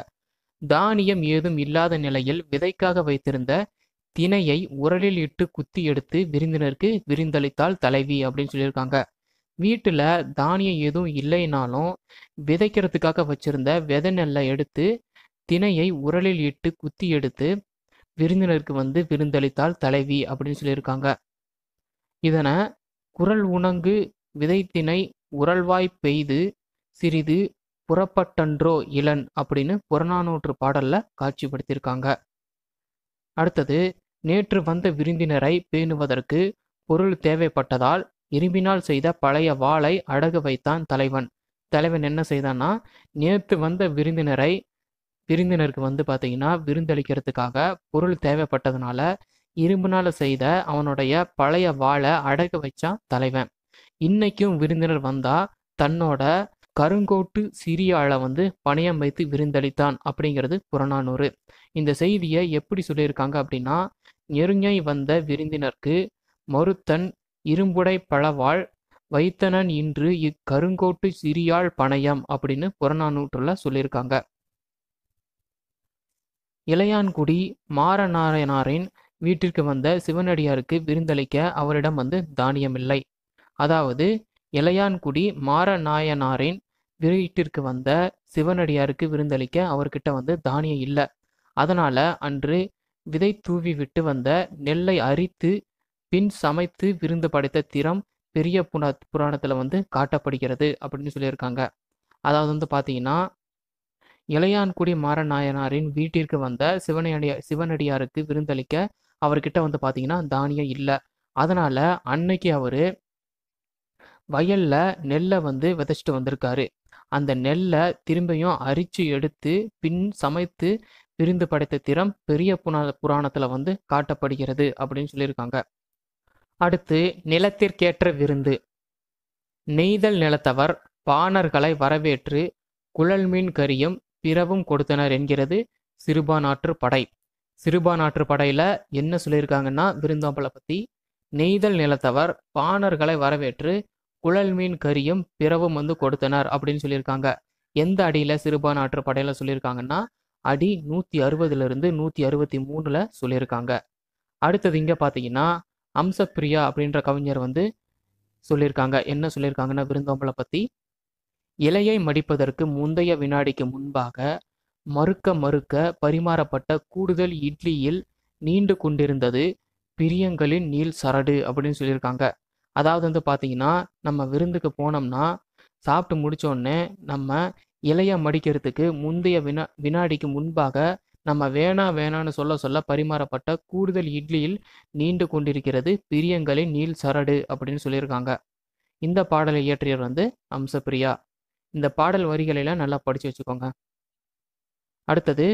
தானியம் ஏதும் இல்லாத நிலையில் விதைக்காக வைத்திருந்த தினையை உரலில் இட்டு குத்தி எடுத்து விருந்தினருக்கு விருந்தளித்தால் தலைவி அப்படின்னு சொல்லியிருக்காங்க வீட்டில் தானியம் எதுவும் இல்லைனாலும் விதைக்கிறதுக்காக வச்சிருந்த விதை நெல்லை எடுத்து தினையை உரலில் இட்டு குத்தி எடுத்து விருந்தினருக்கு வந்து விருந்தளித்தால் தலைவி அப்படின்னு சொல்லியிருக்காங்க இதனை குரல் உணங்கு விதைத்தினை உரல்வாய் பெய்து சிறிது புறப்பட்டன்றோ இளன் அப்படின்னு புறநானூற்று பாடல்ல காட்சிப்படுத்தியிருக்காங்க அடுத்தது நேற்று வந்த விருந்தினரை பேணுவதற்கு பொருள் தேவைப்பட்டதால் இரும்பினால் செய்த பழைய வாளை அடகு வைத்தான் தலைவன் தலைவன் என்ன செய்தான்னா நேற்று வந்த விருந்தினரை விருந்தினருக்கு வந்து பார்த்தீங்கன்னா விருந்தளிக்கிறதுக்காக பொருள் தேவைப்பட்டதுனால இரும்புனால செய்த அவனுடைய பழைய வாழை அடகு வச்சான் தலைவன் இன்னைக்கும் விருந்தினர் வந்தா தன்னோட கருங்கோட்டு சிறிய ஆளை வந்து பணையம் வைத்து விருந்தளித்தான் அப்படிங்கிறது புறநானூறு இந்த செய்தியை எப்படி சொல்லியிருக்காங்க அப்படின்னா நெருங்கை வந்த விருந்தினருக்கு மறுத்தன் இரும்புடை பழவாள் வைத்தனன் இன்று இக்கருங்கோட்டு சிறியாள் சிறியாழ் பணையம் அப்படின்னு புறநானூற்றுல சொல்லியிருக்காங்க இளையான்குடி மாரநாராயணாரின் வீட்டிற்கு வந்த சிவனடியாருக்கு விருந்தளிக்க அவரிடம் வந்து தானியமில்லை அதாவது இளையான்குடி மாரநாயனாரின் வீட்டிற்கு வந்த சிவனடியாருக்கு விருந்தளிக்க அவர்கிட்ட வந்து தானியம் இல்லை அதனால அன்று விதை தூவி விட்டு வந்த நெல்லை அரித்து பின் சமைத்து விருந்து படைத்த திறம் பெரிய புன புராணத்தில் வந்து காட்டப்படுகிறது அப்படின்னு சொல்லியிருக்காங்க அதாவது வந்து பார்த்தீங்கன்னா இளையான்குடி மாரநாயனாரின் வீட்டிற்கு வந்த சிவனடிய சிவனடியாருக்கு விருந்தளிக்க அவர்கிட்ட வந்து பார்த்தீங்கன்னா தானியம் இல்லை அதனால அன்னைக்கு அவர் வயல்ல நெல்லை வந்து விதைச்சிட்டு வந்திருக்காரு அந்த நெல்லை திரும்பியும் அரிச்சு எடுத்து பின் சமைத்து விருந்து படைத்த திறம் பெரிய புனா புராணத்தில் வந்து காட்டப்படுகிறது அப்படின்னு சொல்லியிருக்காங்க அடுத்து நிலத்திற்கேற்ற விருந்து நெய்தல் நிலத்தவர் பாணர்களை வரவேற்று குழல் மீன் கரியும் பிறவும் கொடுத்தனர் என்கிறது சிறுபானாற்று படை சிறுபானாற்று படையில் என்ன சொல்லியிருக்காங்கன்னா விருந்தாம்பலை பற்றி நெய்தல் நிலத்தவர் பாணர்களை வரவேற்று குழல் மீன் கறியும் பிறவும் வந்து கொடுத்தனர் அப்படின்னு சொல்லியிருக்காங்க எந்த அடியில் சிறுபானாற்று படையில் சொல்லியிருக்காங்கன்னா அடி நூற்றி அறுபதுலேருந்து நூற்றி அறுபத்தி மூணில் சொல்லியிருக்காங்க அடுத்தது இங்கே பார்த்தீங்கன்னா அம்சப்பிரியா அப்படின்ற கவிஞர் வந்து சொல்லியிருக்காங்க என்ன சொல்லியிருக்காங்கன்னா விருந்தோம்பலை பற்றி இலையை மடிப்பதற்கு முந்தைய வினாடிக்கு முன்பாக மறுக்க மறுக்க பரிமாறப்பட்ட கூடுதல் இட்லியில் நீண்டு கொண்டிருந்தது பிரியங்களின் நீல் சரடு அப்படின்னு சொல்லியிருக்காங்க அதாவது வந்து பார்த்தீங்கன்னா நம்ம விருந்துக்கு போனோம்னா சாப்பிட்டு முடித்தோடனே நம்ம இலையை மடிக்கிறதுக்கு முந்தைய வினா வினாடிக்கு முன்பாக நம்ம வேணா வேணான்னு சொல்ல சொல்ல பரிமாறப்பட்ட கூடுதல் இட்லியில் நீண்டு கொண்டிருக்கிறது பிரியங்களின் நீல் சரடு அப்படின்னு சொல்லியிருக்காங்க இந்த பாடலை இயற்றியவர் வந்து அம்சப்பிரியா இந்த பாடல் வரிகளெல்லாம் நல்லா படித்து வச்சுக்கோங்க அடுத்தது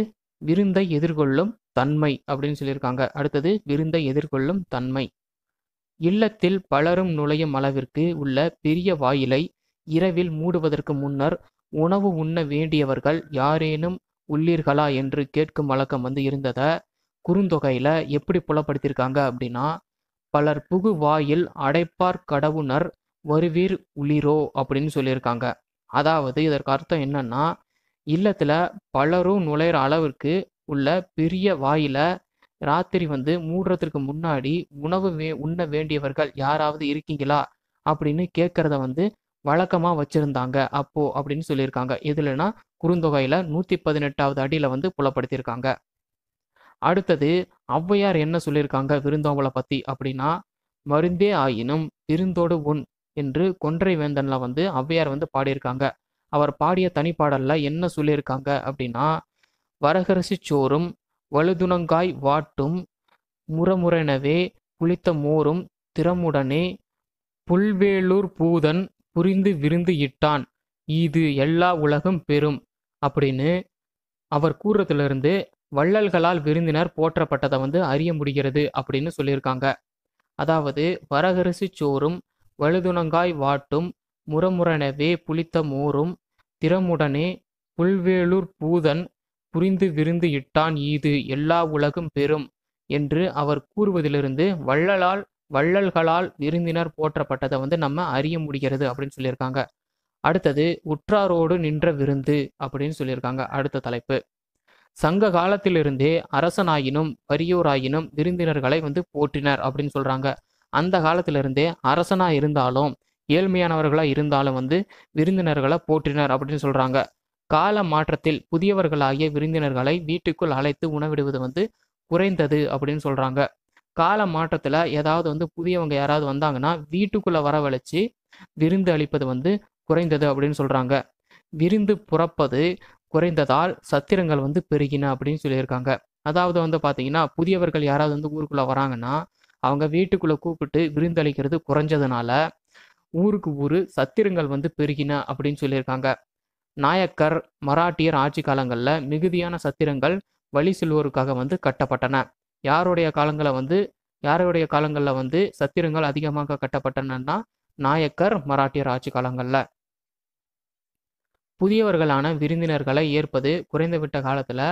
விருந்தை எதிர்கொள்ளும் தன்மை அப்படின்னு சொல்லியிருக்காங்க அடுத்தது விருந்தை எதிர்கொள்ளும் தன்மை இல்லத்தில் பலரும் நுழையும் அளவிற்கு உள்ள பெரிய வாயிலை இரவில் மூடுவதற்கு முன்னர் உணவு உண்ண வேண்டியவர்கள் யாரேனும் உள்ளீர்களா என்று கேட்கும் வழக்கம் வந்து இருந்ததை குறுந்தொகையில் எப்படி புலப்படுத்தியிருக்காங்க அப்படின்னா பலர் புகு வாயில் அடைப்பார் கடவுணர் வருவீர் உளிரோ அப்படின்னு சொல்லியிருக்காங்க அதாவது இதற்கு அர்த்தம் என்னன்னா இல்லத்தில் பலரும் நுழையிற அளவிற்கு உள்ள பெரிய வாயில ராத்திரி வந்து மூடுறதுக்கு முன்னாடி உணவு வே உண்ண வேண்டியவர்கள் யாராவது இருக்கீங்களா அப்படின்னு கேட்கறத வந்து வழக்கமாக வச்சுருந்தாங்க அப்போது அப்படின்னு சொல்லியிருக்காங்க இதுலனா குறுந்தொகையில் நூற்றி பதினெட்டாவது அடியில் வந்து புலப்படுத்தியிருக்காங்க அடுத்தது ஔவையார் என்ன சொல்லியிருக்காங்க விருந்தோம்பலை பற்றி அப்படின்னா மருந்தே ஆயினும் விருந்தோடு உண் என்று கொன்றை வேந்தன்ல வந்து ஔவையார் வந்து பாடியிருக்காங்க அவர் பாடிய தனிப்பாடல்ல என்ன சொல்லியிருக்காங்க அப்படின்னா வரகரசி சோறும் வலுதுணங்காய் வாட்டும் முறமுறனவே குளித்த மோரும் திறமுடனே புல்வேலூர் பூதன் புரிந்து விருந்து இட்டான் இது எல்லா உலகம் பெரும் அப்படின்னு அவர் கூறுறதுலேருந்து வள்ளல்களால் விருந்தினர் போற்றப்பட்டதை வந்து அறிய முடிகிறது அப்படின்னு சொல்லியிருக்காங்க அதாவது வரகரிசி சோறும் வழுதுணங்காய் வாட்டும் முரமுரணவே புளித்த மோரும் திறமுடனே புல்வேலூர் பூதன் புரிந்து விருந்து இட்டான் ஈது எல்லா உலகும் பெறும் என்று அவர் கூறுவதிலிருந்து வள்ளலால் வள்ளல்களால் விருந்தினர் போற்றப்பட்டதை வந்து நம்ம அறிய முடிகிறது அப்படின்னு சொல்லியிருக்காங்க அடுத்தது உற்றாரோடு நின்ற விருந்து அப்படின்னு சொல்லியிருக்காங்க அடுத்த தலைப்பு சங்க காலத்திலிருந்தே அரசனாயினும் பரியூராயினும் விருந்தினர்களை வந்து போற்றினர் அப்படின்னு சொல்றாங்க அந்த காலத்திலிருந்தே அரசனா இருந்தாலும் ஏழ்மையானவர்களா இருந்தாலும் வந்து விருந்தினர்களை போற்றினர் அப்படின்னு சொல்றாங்க கால மாற்றத்தில் புதியவர்களாகிய விருந்தினர்களை வீட்டுக்குள் அழைத்து உணவிடுவது வந்து குறைந்தது அப்படின்னு சொல்றாங்க கால மாற்றத்துல ஏதாவது வந்து புதியவங்க யாராவது வந்தாங்கன்னா வீட்டுக்குள்ள வரவழைச்சு விருந்து அளிப்பது வந்து குறைந்தது அப்படின்னு சொல்கிறாங்க விருந்து புறப்பது குறைந்ததால் சத்திரங்கள் வந்து பெருகின அப்படின்னு சொல்லியிருக்காங்க அதாவது வந்து பார்த்தீங்கன்னா புதியவர்கள் யாராவது வந்து ஊருக்குள்ளே வராங்கன்னா அவங்க வீட்டுக்குள்ளே கூப்பிட்டு விருந்தளிக்கிறது குறைஞ்சதுனால ஊருக்கு ஊர் சத்திரங்கள் வந்து பெருகின அப்படின்னு சொல்லியிருக்காங்க நாயக்கர் மராட்டியர் ஆட்சி காலங்களில் மிகுதியான சத்திரங்கள் வழி செல்வோருக்காக வந்து கட்டப்பட்டன யாருடைய காலங்களை வந்து யாருடைய காலங்களில் வந்து சத்திரங்கள் அதிகமாக கட்டப்பட்டனன்னா நாயக்கர் மராட்டியர் ஆட்சி காலங்களில் புதியவர்களான விருந்தினர்களை ஏற்பது குறைந்துவிட்ட காலத்தில்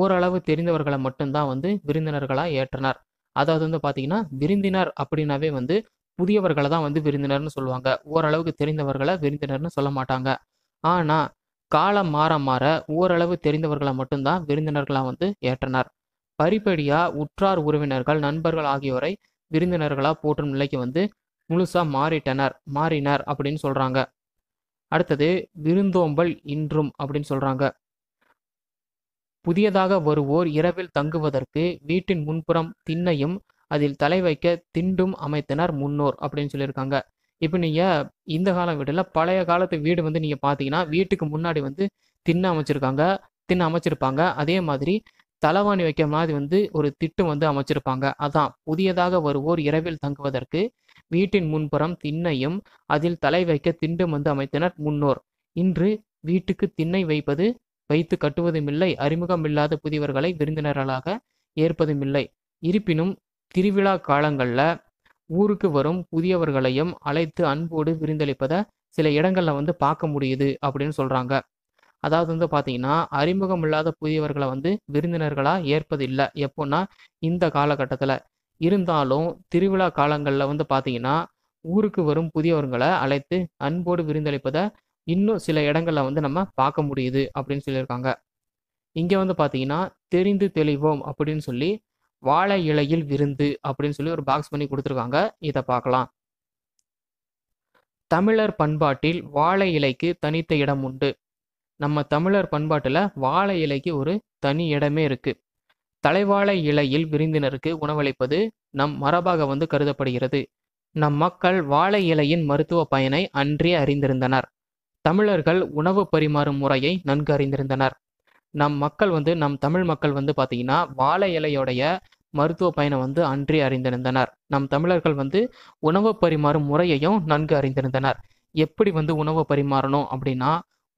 ஓரளவு தெரிந்தவர்களை மட்டும்தான் வந்து விருந்தினர்களாக ஏற்றனர் அதாவது வந்து பார்த்தீங்கன்னா விருந்தினர் அப்படின்னாவே வந்து புதியவர்களை தான் வந்து விருந்தினர்னு சொல்லுவாங்க ஓரளவுக்கு தெரிந்தவர்களை விருந்தினர்னு சொல்ல மாட்டாங்க ஆனால் காலம் மாற மாற ஓரளவு தெரிந்தவர்களை மட்டும்தான் விருந்தினர்களாக வந்து ஏற்றனர் படிப்படியாக உற்றார் உறவினர்கள் நண்பர்கள் ஆகியோரை விருந்தினர்களாக போற்றும் நிலைக்கு வந்து முழுசாக மாறிட்டனர் மாறினர் அப்படின்னு சொல்கிறாங்க அடுத்தது விருந்தோம்பல் இன்றும் அப்படின்னு சொல்றாங்க புதியதாக வருவோர் இரவில் தங்குவதற்கு வீட்டின் முன்புறம் திண்ணையும் அதில் தலை வைக்க திண்டும் அமைத்தனர் முன்னோர் அப்படின்னு சொல்லியிருக்காங்க இப்போ நீங்க இந்த காலம் வீடுல பழைய காலத்து வீடு வந்து நீங்க பாத்தீங்கன்னா வீட்டுக்கு முன்னாடி வந்து திண்ண அமைச்சிருக்காங்க திண்ண அமைச்சிருப்பாங்க அதே மாதிரி தலவாணி வைக்க மாதிரி வந்து ஒரு திட்டம் வந்து அமைச்சிருப்பாங்க அதான் புதியதாக வருவோர் இரவில் தங்குவதற்கு வீட்டின் முன்புறம் திண்ணையும் அதில் தலை வைக்க திண்டு வந்து அமைத்தனர் முன்னோர் இன்று வீட்டுக்கு திண்ணை வைப்பது வைத்து கட்டுவதுமில்லை அறிமுகமில்லாத புதியவர்களை விருந்தினர்களாக ஏற்பதுமில்லை இருப்பினும் திருவிழா காலங்களில் ஊருக்கு வரும் புதியவர்களையும் அழைத்து அன்போடு விருந்தளிப்பதை சில இடங்களில் வந்து பார்க்க முடியுது அப்படின்னு சொல்கிறாங்க அதாவது வந்து பார்த்தீங்கன்னா அறிமுகம் இல்லாத புதியவர்களை வந்து விருந்தினர்களாக ஏற்பதில்லை எப்போன்னா இந்த காலகட்டத்தில் இருந்தாலும் திருவிழா காலங்களில் வந்து பார்த்தீங்கன்னா ஊருக்கு வரும் புதியவர்களை அழைத்து அன்போடு விருந்தளிப்பதை இன்னும் சில இடங்களில் வந்து நம்ம பார்க்க முடியுது அப்படின்னு சொல்லியிருக்காங்க இங்கே வந்து பார்த்தீங்கன்னா தெரிந்து தெளிவோம் அப்படின்னு சொல்லி வாழை இலையில் விருந்து அப்படின்னு சொல்லி ஒரு பாக்ஸ் பண்ணி கொடுத்துருக்காங்க இதை பார்க்கலாம் தமிழர் பண்பாட்டில் வாழை இலைக்கு தனித்த இடம் உண்டு நம்ம தமிழர் பண்பாட்டில் வாழை இலைக்கு ஒரு தனி இடமே இருக்குது தலைவாழை இலையில் விருந்தினருக்கு உணவளிப்பது நம் மரபாக வந்து கருதப்படுகிறது நம் மக்கள் வாழை இலையின் மருத்துவ பயனை அன்றே அறிந்திருந்தனர் தமிழர்கள் உணவு பரிமாறும் முறையை நன்கு அறிந்திருந்தனர் நம் மக்கள் வந்து நம் தமிழ் மக்கள் வந்து பார்த்தீங்கன்னா வாழை இலையோடைய மருத்துவ பயனை வந்து அன்றே அறிந்திருந்தனர் நம் தமிழர்கள் வந்து உணவு பரிமாறும் முறையையும் நன்கு அறிந்திருந்தனர் எப்படி வந்து உணவு பரிமாறணும் அப்படின்னா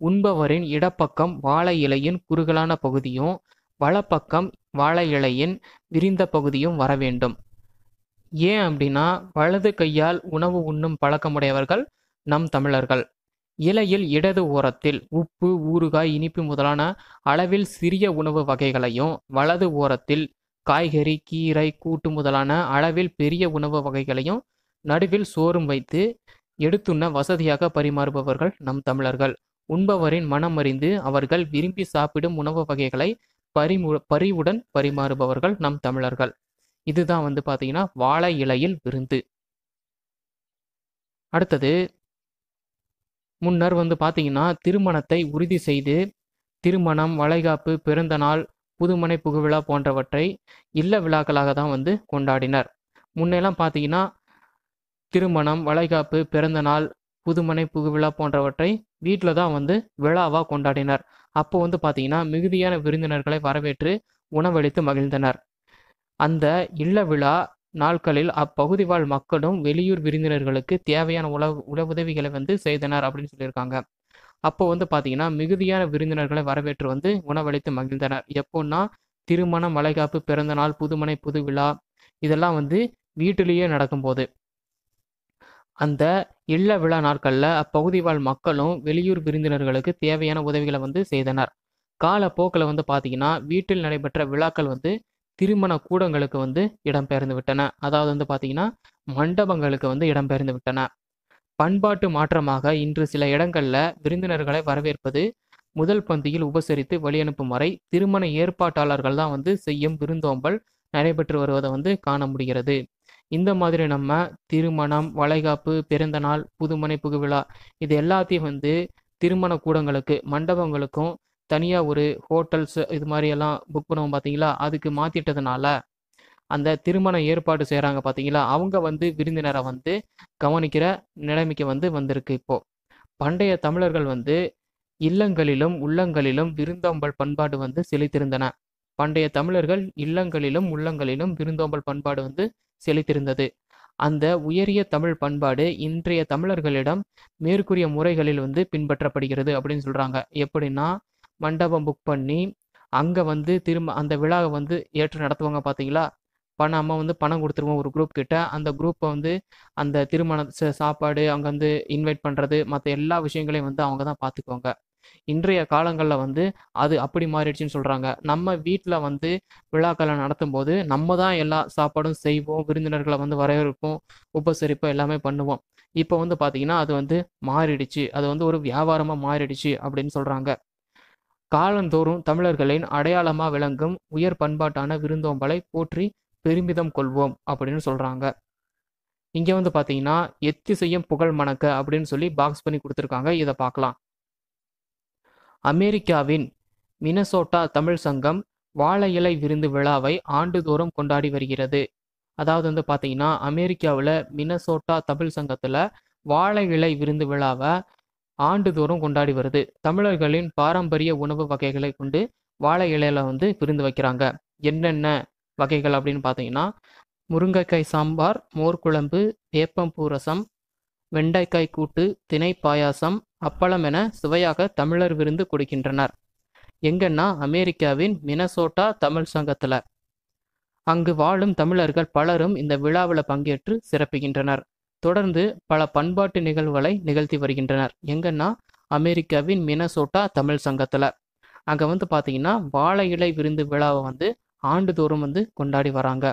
உண்பவரின் இடப்பக்கம் வாழை இலையின் குறுகலான பகுதியும் வலப்பக்கம் வாழை இலையின் விரிந்த பகுதியும் வரவேண்டும் ஏன் அப்படின்னா வலது கையால் உணவு உண்ணும் பழக்கமுடையவர்கள் நம் தமிழர்கள் இலையில் இடது ஓரத்தில் உப்பு ஊறுகாய் இனிப்பு முதலான அளவில் சிறிய உணவு வகைகளையும் வலது ஓரத்தில் காய்கறி கீரை கூட்டு முதலான அளவில் பெரிய உணவு வகைகளையும் நடுவில் சோறும் வைத்து எடுத்துண்ண வசதியாக பரிமாறுபவர்கள் நம் தமிழர்கள் உண்பவரின் மனம் அறிந்து அவர்கள் விரும்பி சாப்பிடும் உணவு வகைகளை பரிமு பரிவுடன் பரிமாறுபவர்கள் நம் தமிழர்கள் இதுதான் வந்து பார்த்தீங்கன்னா வாழை இலையில் விருந்து அடுத்தது முன்னர் வந்து பார்த்தீங்கன்னா திருமணத்தை உறுதி செய்து திருமணம் வளைகாப்பு நாள் புதுமனை புகுவிழா போன்றவற்றை இல்ல விழாக்களாக தான் வந்து கொண்டாடினர் முன்னெல்லாம் பார்த்தீங்கன்னா திருமணம் வளைகாப்பு நாள் புதுமனை புகுவிழா போன்றவற்றை வீட்டில் தான் வந்து விழாவாக கொண்டாடினர் அப்போ வந்து பார்த்தீங்கன்னா மிகுதியான விருந்தினர்களை வரவேற்று உணவளித்து மகிழ்ந்தனர் அந்த இல்ல விழா நாட்களில் அப்பகுதி வாழ் மக்களும் வெளியூர் விருந்தினர்களுக்கு தேவையான உள உதவிகளை வந்து செய்தனர் அப்படின்னு சொல்லியிருக்காங்க அப்போ வந்து பார்த்தீங்கன்னா மிகுதியான விருந்தினர்களை வரவேற்று வந்து உணவளித்து மகிழ்ந்தனர் எப்போன்னா திருமணம் வளைகாப்பு பிறந்தநாள் புதுமனை புது விழா இதெல்லாம் வந்து வீட்டிலேயே நடக்கும்போது அந்த இல்ல விழா நாட்களில் அப்பகுதி வாழ் மக்களும் வெளியூர் விருந்தினர்களுக்கு தேவையான உதவிகளை வந்து செய்தனர் காலப்போக்கில் வந்து பார்த்தீங்கன்னா வீட்டில் நடைபெற்ற விழாக்கள் வந்து திருமண கூடங்களுக்கு வந்து இடம்பெயர்ந்து விட்டன அதாவது வந்து பார்த்தீங்கன்னா மண்டபங்களுக்கு வந்து இடம்பெயர்ந்து விட்டன பண்பாட்டு மாற்றமாக இன்று சில இடங்களில் விருந்தினர்களை வரவேற்பது முதல் பந்தியில் உபசரித்து வழியனுப்பும் வரை திருமண ஏற்பாட்டாளர்கள் தான் வந்து செய்யும் விருந்தோம்பல் நடைபெற்று வருவதை வந்து காண முடிகிறது இந்த மாதிரி நம்ம திருமணம் வளைகாப்பு பிறந்த நாள் புதுமனை புகுவிழா இது எல்லாத்தையும் வந்து திருமண கூடங்களுக்கு மண்டபங்களுக்கும் தனியாக ஒரு ஹோட்டல்ஸ் இது மாதிரி எல்லாம் புக் பண்ணுவோம் பார்த்தீங்களா அதுக்கு மாற்றிட்டதுனால அந்த திருமண ஏற்பாடு செய்கிறாங்க பார்த்தீங்களா அவங்க வந்து விருந்தினரை வந்து கவனிக்கிற நிலைமைக்கு வந்து வந்திருக்கு இப்போது பண்டைய தமிழர்கள் வந்து இல்லங்களிலும் உள்ளங்களிலும் விருந்தோம்பல் பண்பாடு வந்து செழித்திருந்தன பண்டைய தமிழர்கள் இல்லங்களிலும் உள்ளங்களிலும் விருந்தோம்பல் பண்பாடு வந்து செழித்திருந்தது அந்த உயரிய தமிழ் பண்பாடு இன்றைய தமிழர்களிடம் மேற்கூறிய முறைகளில் வந்து பின்பற்றப்படுகிறது அப்படின்னு சொல்கிறாங்க எப்படின்னா மண்டபம் புக் பண்ணி அங்கே வந்து திரும்ப அந்த விழாவை வந்து ஏற்று நடத்துவாங்க பார்த்தீங்களா பணம் வந்து பணம் கொடுத்துருவோம் ஒரு குரூப் கிட்ட அந்த குரூப்பை வந்து அந்த திருமண சாப்பாடு அங்கே வந்து இன்வைட் பண்ணுறது மற்ற எல்லா விஷயங்களையும் வந்து அவங்க தான் பார்த்துக்குவாங்க இன்றைய காலங்களில் வந்து அது அப்படி மாறிடுச்சுன்னு சொல்கிறாங்க நம்ம வீட்டில் வந்து விழாக்களை நடத்தும் போது நம்ம தான் எல்லா சாப்பாடும் செய்வோம் விருந்தினர்களை வந்து வரவேற்போம் உபசரிப்போம் எல்லாமே பண்ணுவோம் இப்போ வந்து பார்த்திங்கன்னா அது வந்து மாறிடுச்சு அது வந்து ஒரு வியாபாரமாக மாறிடுச்சு அப்படின்னு சொல்கிறாங்க காலந்தோறும் தமிழர்களின் அடையாளமாக விளங்கும் உயர் பண்பாட்டான விருந்தோம்பலை போற்றி பெருமிதம் கொள்வோம் அப்படின்னு சொல்கிறாங்க இங்கே வந்து பார்த்தீங்கன்னா செய்யும் புகழ் மணக்க அப்படின்னு சொல்லி பாக்ஸ் பண்ணி கொடுத்துருக்காங்க இதை பார்க்கலாம் அமெரிக்காவின் மினசோட்டா தமிழ் சங்கம் வாழை இலை விருந்து விழாவை ஆண்டுதோறும் கொண்டாடி வருகிறது அதாவது வந்து பார்த்தீங்கன்னா அமெரிக்காவில் மினசோட்டா தமிழ் சங்கத்தில் வாழை இலை விருந்து விழாவை ஆண்டுதோறும் கொண்டாடி வருது தமிழர்களின் பாரம்பரிய உணவு வகைகளை கொண்டு வாழை இலையில வந்து விருந்து வைக்கிறாங்க என்னென்ன வகைகள் அப்படின்னு பார்த்தீங்கன்னா முருங்கைக்காய் சாம்பார் மோர்குழம்பு வேப்பம்பூ ரசம் வெண்டைக்காய் கூட்டு தினை பாயாசம் அப்பளம் என சுவையாக தமிழர் விருந்து கொடுக்கின்றனர் எங்கன்னா அமெரிக்காவின் மினசோட்டா தமிழ் சங்கத்தில் அங்கு வாழும் தமிழர்கள் பலரும் இந்த விழாவில் பங்கேற்று சிறப்புகின்றனர் தொடர்ந்து பல பண்பாட்டு நிகழ்வுகளை நிகழ்த்தி வருகின்றனர் எங்கன்னா அமெரிக்காவின் மினசோட்டா தமிழ் சங்கத்தில் அங்கே வந்து பார்த்தீங்கன்னா வாழை இலை விருந்து விழாவை வந்து ஆண்டுதோறும் வந்து கொண்டாடி வராங்க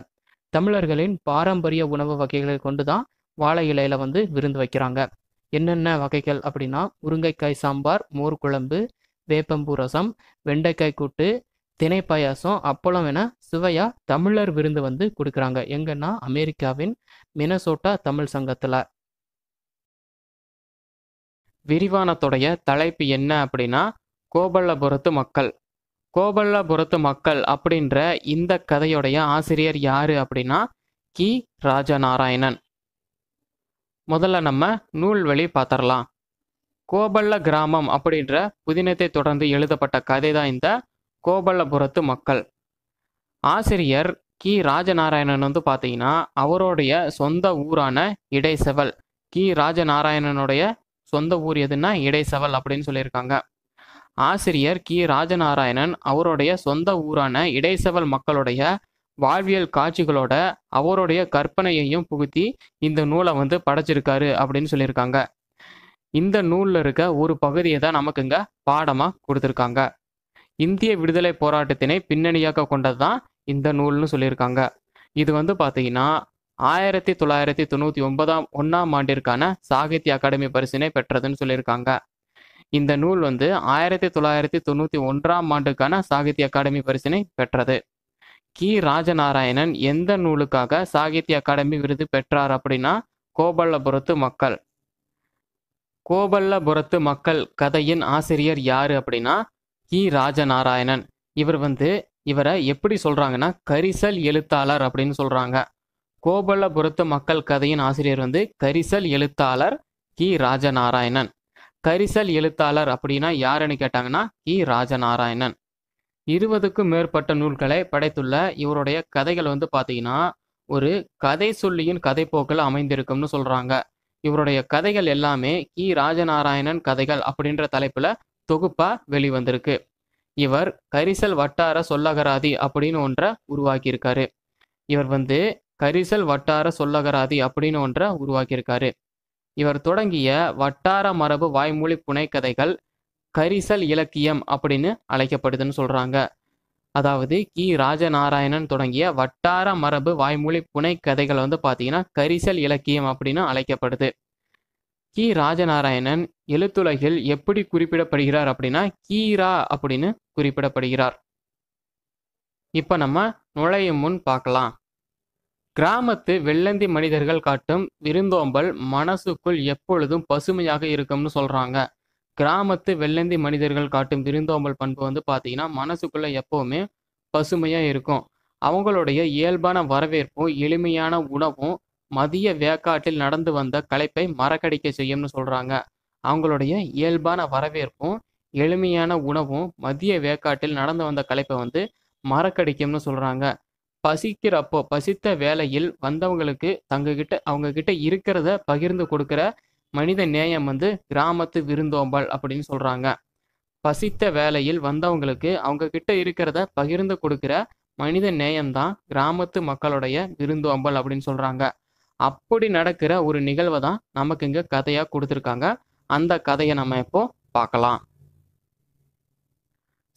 தமிழர்களின் பாரம்பரிய உணவு வகைகளை கொண்டு தான் வாழை இலையில் வந்து விருந்து வைக்கிறாங்க என்னென்ன வகைகள் அப்படின்னா முருங்கைக்காய் சாம்பார் மோர் குழம்பு வேப்பம்பூ ரசம் வெண்டைக்காய் கூட்டு தினை பாயாசம் அப்பளம் என சுவையா தமிழர் விருந்து வந்து கொடுக்குறாங்க எங்கன்னா அமெரிக்காவின் மினசோட்டா தமிழ் சங்கத்தில் விரிவானத்துடைய தலைப்பு என்ன அப்படின்னா கோபல்லபுரத்து மக்கள் கோபல்லபுரத்து மக்கள் அப்படின்ற இந்த கதையுடைய ஆசிரியர் யாரு அப்படின்னா கி ராஜநாராயணன் முதல்ல நம்ம நூல் வழி பார்த்துடலாம் கோபல்ல கிராமம் அப்படின்ற புதினத்தை தொடர்ந்து எழுதப்பட்ட கதை தான் இந்த கோபல்லபுரத்து மக்கள் ஆசிரியர் கி ராஜநாராயணன் வந்து பார்த்தீங்கன்னா அவருடைய சொந்த ஊரான இடைசெவல் கி ராஜநாராயணனுடைய சொந்த ஊர் எதுன்னா இடைசெவல் அப்படின்னு சொல்லியிருக்காங்க ஆசிரியர் கி ராஜநாராயணன் அவருடைய சொந்த ஊரான இடைசெவல் மக்களுடைய வாழ்வியல் காட்சிகளோட அவருடைய கற்பனையையும் புகுத்தி இந்த நூலை வந்து படைச்சிருக்காரு அப்படின்னு சொல்லியிருக்காங்க இந்த நூலில் இருக்க ஒரு பகுதியை தான் நமக்கு இங்கே பாடமாக கொடுத்துருக்காங்க இந்திய விடுதலை போராட்டத்தினை பின்னணியாக கொண்டது தான் இந்த நூல்னு சொல்லியிருக்காங்க இது வந்து பார்த்தீங்கன்னா ஆயிரத்தி தொள்ளாயிரத்தி தொண்ணூற்றி ஒன்பதாம் ஒன்றாம் ஆண்டிற்கான சாகித்ய அகாடமி பரிசினை பெற்றதுன்னு சொல்லியிருக்காங்க இந்த நூல் வந்து ஆயிரத்தி தொள்ளாயிரத்தி தொண்ணூற்றி ஒன்றாம் ஆண்டுக்கான சாகித்ய அகாடமி பரிசினை பெற்றது கி ராஜநாராயணன் எந்த நூலுக்காக சாகித்ய அகாடமி விருது பெற்றார் அப்படின்னா கோபல்லபுரத்து மக்கள் கோபல்லபுரத்து மக்கள் கதையின் ஆசிரியர் யாரு அப்படின்னா கி ராஜநாராயணன் இவர் வந்து இவரை எப்படி சொல்றாங்கன்னா கரிசல் எழுத்தாளர் அப்படின்னு சொல்றாங்க கோபல்லபுரத்து மக்கள் கதையின் ஆசிரியர் வந்து கரிசல் எழுத்தாளர் கி ராஜநாராயணன் கரிசல் எழுத்தாளர் அப்படின்னா யாருன்னு கேட்டாங்கன்னா கி ராஜநாராயணன் இருபதுக்கும் மேற்பட்ட நூல்களை படைத்துள்ள இவருடைய கதைகள் வந்து பார்த்தீங்கன்னா ஒரு கதை சொல்லியின் கதைப்போக்கில் அமைந்திருக்கும்னு சொல்கிறாங்க இவருடைய கதைகள் எல்லாமே கி ராஜநாராயணன் கதைகள் அப்படின்ற தலைப்பில் தொகுப்பாக வெளிவந்திருக்கு இவர் கரிசல் வட்டார சொல்லகராதி அப்படின்னு ஒன்றை உருவாக்கியிருக்காரு இவர் வந்து கரிசல் வட்டார சொல்லகராதி அப்படின்னு ஒன்றை உருவாக்கியிருக்காரு இவர் தொடங்கிய வட்டார மரபு வாய்மொழி புனைக்கதைகள் கரிசல் இலக்கியம் அப்படின்னு அழைக்கப்படுதுன்னு சொல்கிறாங்க அதாவது கி ராஜநாராயணன் தொடங்கிய வட்டார மரபு வாய்மொழி புனை கதைகள் வந்து பார்த்தீங்கன்னா கரிசல் இலக்கியம் அப்படின்னு அழைக்கப்படுது கி ராஜநாராயணன் எழுத்துலகில் எப்படி குறிப்பிடப்படுகிறார் அப்படின்னா கீரா அப்படின்னு குறிப்பிடப்படுகிறார் இப்போ நம்ம நுழையும் முன் பார்க்கலாம் கிராமத்து வெள்ளந்தி மனிதர்கள் காட்டும் விருந்தோம்பல் மனசுக்குள் எப்பொழுதும் பசுமையாக இருக்கும்னு சொல்றாங்க கிராமத்து வெள்ளந்தி மனிதர்கள் காட்டும் விருந்தோம்பல் பண்பு வந்து பார்த்தீங்கன்னா மனசுக்குள்ள எப்பவுமே பசுமையாக இருக்கும் அவங்களுடைய இயல்பான வரவேற்பும் எளிமையான உணவும் மதிய வேக்காட்டில் நடந்து வந்த கலைப்பை மறக்கடிக்க செய்யும்னு சொல்கிறாங்க அவங்களுடைய இயல்பான வரவேற்பும் எளிமையான உணவும் மதிய வேக்காட்டில் நடந்து வந்த கலைப்பை வந்து மறக்கடிக்கும்னு சொல்கிறாங்க பசிக்கிறப்போ பசித்த வேலையில் வந்தவங்களுக்கு தங்ககிட்ட அவங்க கிட்ட இருக்கிறத பகிர்ந்து கொடுக்குற மனித நேயம் வந்து கிராமத்து விருந்தோம்பல் அப்படின்னு சொல்றாங்க பசித்த வேலையில் வந்தவங்களுக்கு அவங்க கிட்ட இருக்கிறத பகிர்ந்து கொடுக்கிற மனித நேயம்தான் கிராமத்து மக்களுடைய விருந்தோம்பல் அப்படின்னு சொல்றாங்க அப்படி நடக்கிற ஒரு நிகழ்வை தான் நமக்கு இங்க கதையா கொடுத்துருக்காங்க அந்த கதையை நம்ம இப்போ பார்க்கலாம்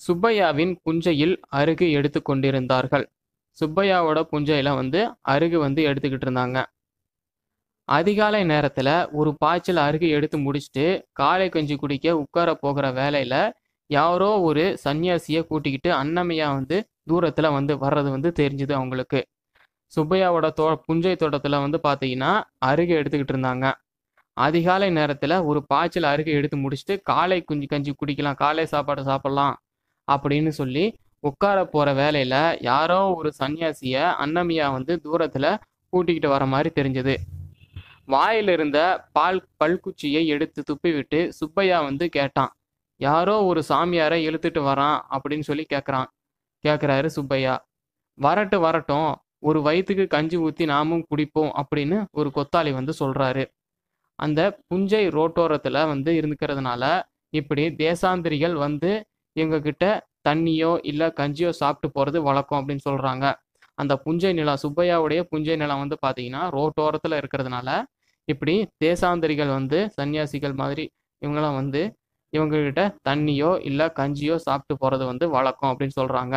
சுப்பையாவின் புஞ்சையில் அருகு எடுத்து கொண்டிருந்தார்கள் சுப்பையாவோட புஞ்சையில வந்து அருகு வந்து எடுத்துக்கிட்டு இருந்தாங்க அதிகாலை நேரத்தில் ஒரு பாய்ச்சல் அருகே எடுத்து முடிச்சுட்டு காலை கஞ்சி குடிக்க உட்கார போகிற வேலையில் யாரோ ஒரு சன்னியாசியை கூட்டிக்கிட்டு அன்னமையா வந்து தூரத்தில் வந்து வர்றது வந்து தெரிஞ்சுது அவங்களுக்கு சுப்பையாவோட தோ புஞ்சை தோட்டத்தில் வந்து பார்த்தீங்கன்னா அருகே எடுத்துக்கிட்டு இருந்தாங்க அதிகாலை நேரத்தில் ஒரு பாய்ச்சல் அருகே எடுத்து முடிச்சுட்டு காலை குஞ்சு கஞ்சி குடிக்கலாம் காலை சாப்பாடு சாப்பிட்லாம் அப்படின்னு சொல்லி உட்கார போகிற வேலையில் யாரோ ஒரு சன்னியாசியை அன்னமையாக வந்து தூரத்தில் கூட்டிக்கிட்டு வர மாதிரி தெரிஞ்சது வாயில் இருந்த பால் பல்குச்சியை எடுத்து துப்பிவிட்டு சுப்பையா வந்து கேட்டான் யாரோ ஒரு சாமியாரை இழுத்துட்டு வரான் அப்படின்னு சொல்லி கேட்குறான் கேட்குறாரு சுப்பையா வரட்டு வரட்டும் ஒரு வயிற்றுக்கு கஞ்சி ஊற்றி நாமும் குடிப்போம் அப்படின்னு ஒரு கொத்தாளி வந்து சொல்கிறாரு அந்த புஞ்சை ரோட்டோரத்தில் வந்து இருந்துக்கிறதுனால இப்படி தேசாந்திரிகள் வந்து எங்ககிட்ட தண்ணியோ இல்லை கஞ்சியோ சாப்பிட்டு போகிறது வழக்கம் அப்படின்னு சொல்கிறாங்க அந்த புஞ்சை நிலம் சுப்பையாவுடைய புஞ்சை நிலம் வந்து பார்த்தீங்கன்னா ரோட்டோரத்தில் இருக்கிறதுனால இப்படி தேசாந்தரிகள் வந்து சன்னியாசிகள் மாதிரி இவங்கெல்லாம் வந்து இவங்ககிட்ட தண்ணியோ இல்லை கஞ்சியோ சாப்பிட்டு போகிறது வந்து வழக்கம் அப்படின்னு சொல்கிறாங்க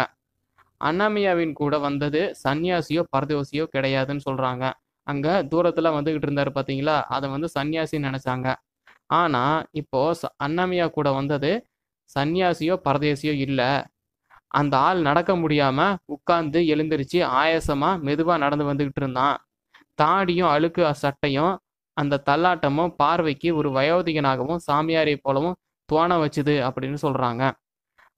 அண்ணாமியாவின் கூட வந்தது சன்னியாசியோ பரதோசியோ கிடையாதுன்னு சொல்கிறாங்க அங்கே தூரத்தில் வந்துக்கிட்டு இருந்தார் பார்த்தீங்களா அதை வந்து சன்னியாசின்னு நினச்சாங்க ஆனால் இப்போது அண்ணாமியா கூட வந்தது சன்னியாசியோ பரதேசியோ இல்லை அந்த ஆள் நடக்க முடியாமல் உட்காந்து எழுந்திரிச்சு ஆயாசமாக மெதுவாக நடந்து வந்துக்கிட்டு இருந்தான் தாடியும் அழுக்கு சட்டையும் அந்த தள்ளாட்டமும் பார்வைக்கு ஒரு வயோதிகனாகவும் சாமியாரை போலவும் தோண வச்சுது அப்படின்னு சொல்கிறாங்க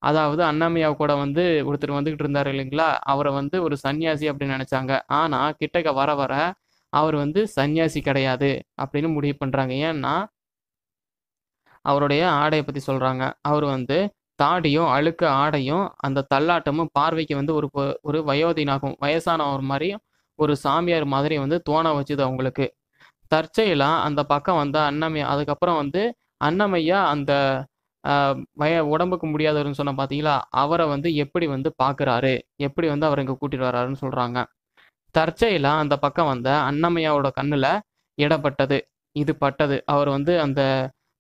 அதாவது அண்ணாமையா கூட வந்து ஒருத்தர் வந்துகிட்டு இருந்தார் இல்லைங்களா அவரை வந்து ஒரு சன்னியாசி அப்படின்னு நினச்சாங்க ஆனால் கிட்டக்க வர வர அவர் வந்து சன்னியாசி கிடையாது அப்படின்னு முடிவு பண்ணுறாங்க ஏன்னா அவருடைய ஆடையை பற்றி சொல்கிறாங்க அவர் வந்து தாடியும் அழுக்க ஆடையும் அந்த தள்ளாட்டமும் பார்வைக்கு வந்து ஒரு ஒரு வயோதினாகும் வயசானவர் மாதிரியும் ஒரு சாமியார் மாதிரி வந்து தோண வச்சுது அவங்களுக்கு தற்செயலாக அந்த பக்கம் வந்த அண்ணமையா அதுக்கப்புறம் வந்து அன்னமையா அந்த வய உடம்புக்கு முடியாதவர்னு சொன்ன பார்த்தீங்களா அவரை வந்து எப்படி வந்து பார்க்குறாரு எப்படி வந்து அவர் இங்கே கூட்டிட்டு வர்றாருன்னு சொல்கிறாங்க தற்செயலாக அந்த பக்கம் வந்த அண்ணமையாவோட கண்ணில் இடப்பட்டது இது பட்டது அவர் வந்து அந்த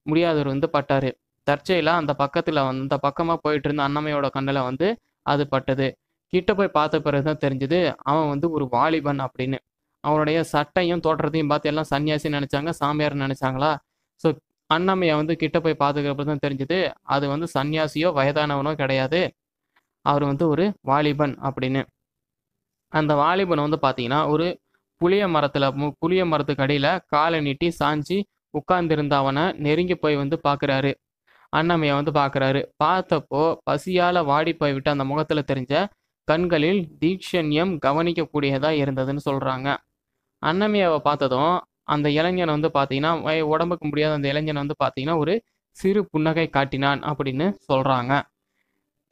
முடியாதவர் வந்து பட்டார் தற்செயலாக அந்த பக்கத்தில் வந்து அந்த பக்கமாக போயிட்டு இருந்த அன்னமையோட கண்ணில் வந்து அது பட்டது கிட்ட போய் பார்த்த பிறகு தான் தெரிஞ்சது அவன் வந்து ஒரு வாலிபன் அப்படின்னு அவருடைய சட்டையும் தோற்றத்தையும் பார்த்து எல்லாம் சன்னியாசி நினைச்சாங்க சாமியார்னு நினைச்சாங்களா ஸோ அண்ணாமையை வந்து கிட்ட போய் பார்த்துக்கிறப்ப தான் தெரிஞ்சது அது வந்து சன்னியாசியோ வயதானவனோ கிடையாது அவர் வந்து ஒரு வாலிபன் அப்படின்னு அந்த வாலிபன் வந்து பார்த்தீங்கன்னா ஒரு புளிய மரத்தில் புளிய மரத்துக்கு அடியில் காலை நீட்டி சாஞ்சி உட்கார்ந்திருந்தவனை நெருங்கி போய் வந்து பார்க்குறாரு அண்ணமையை வந்து பார்க்குறாரு பார்த்தப்போ பசியால் வாடி போய்விட்டு அந்த முகத்தில் தெரிஞ்ச கண்களில் தீக்ஷண்யம் கவனிக்கக்கூடியதாக இருந்ததுன்னு சொல்கிறாங்க அன்னமையாவை பார்த்ததும் அந்த இளைஞன் வந்து பார்த்தீங்கன்னா உடம்புக்கு முடியாத அந்த இளைஞன் வந்து பார்த்தீங்கன்னா ஒரு சிறு புன்னகை காட்டினான் அப்படின்னு சொல்கிறாங்க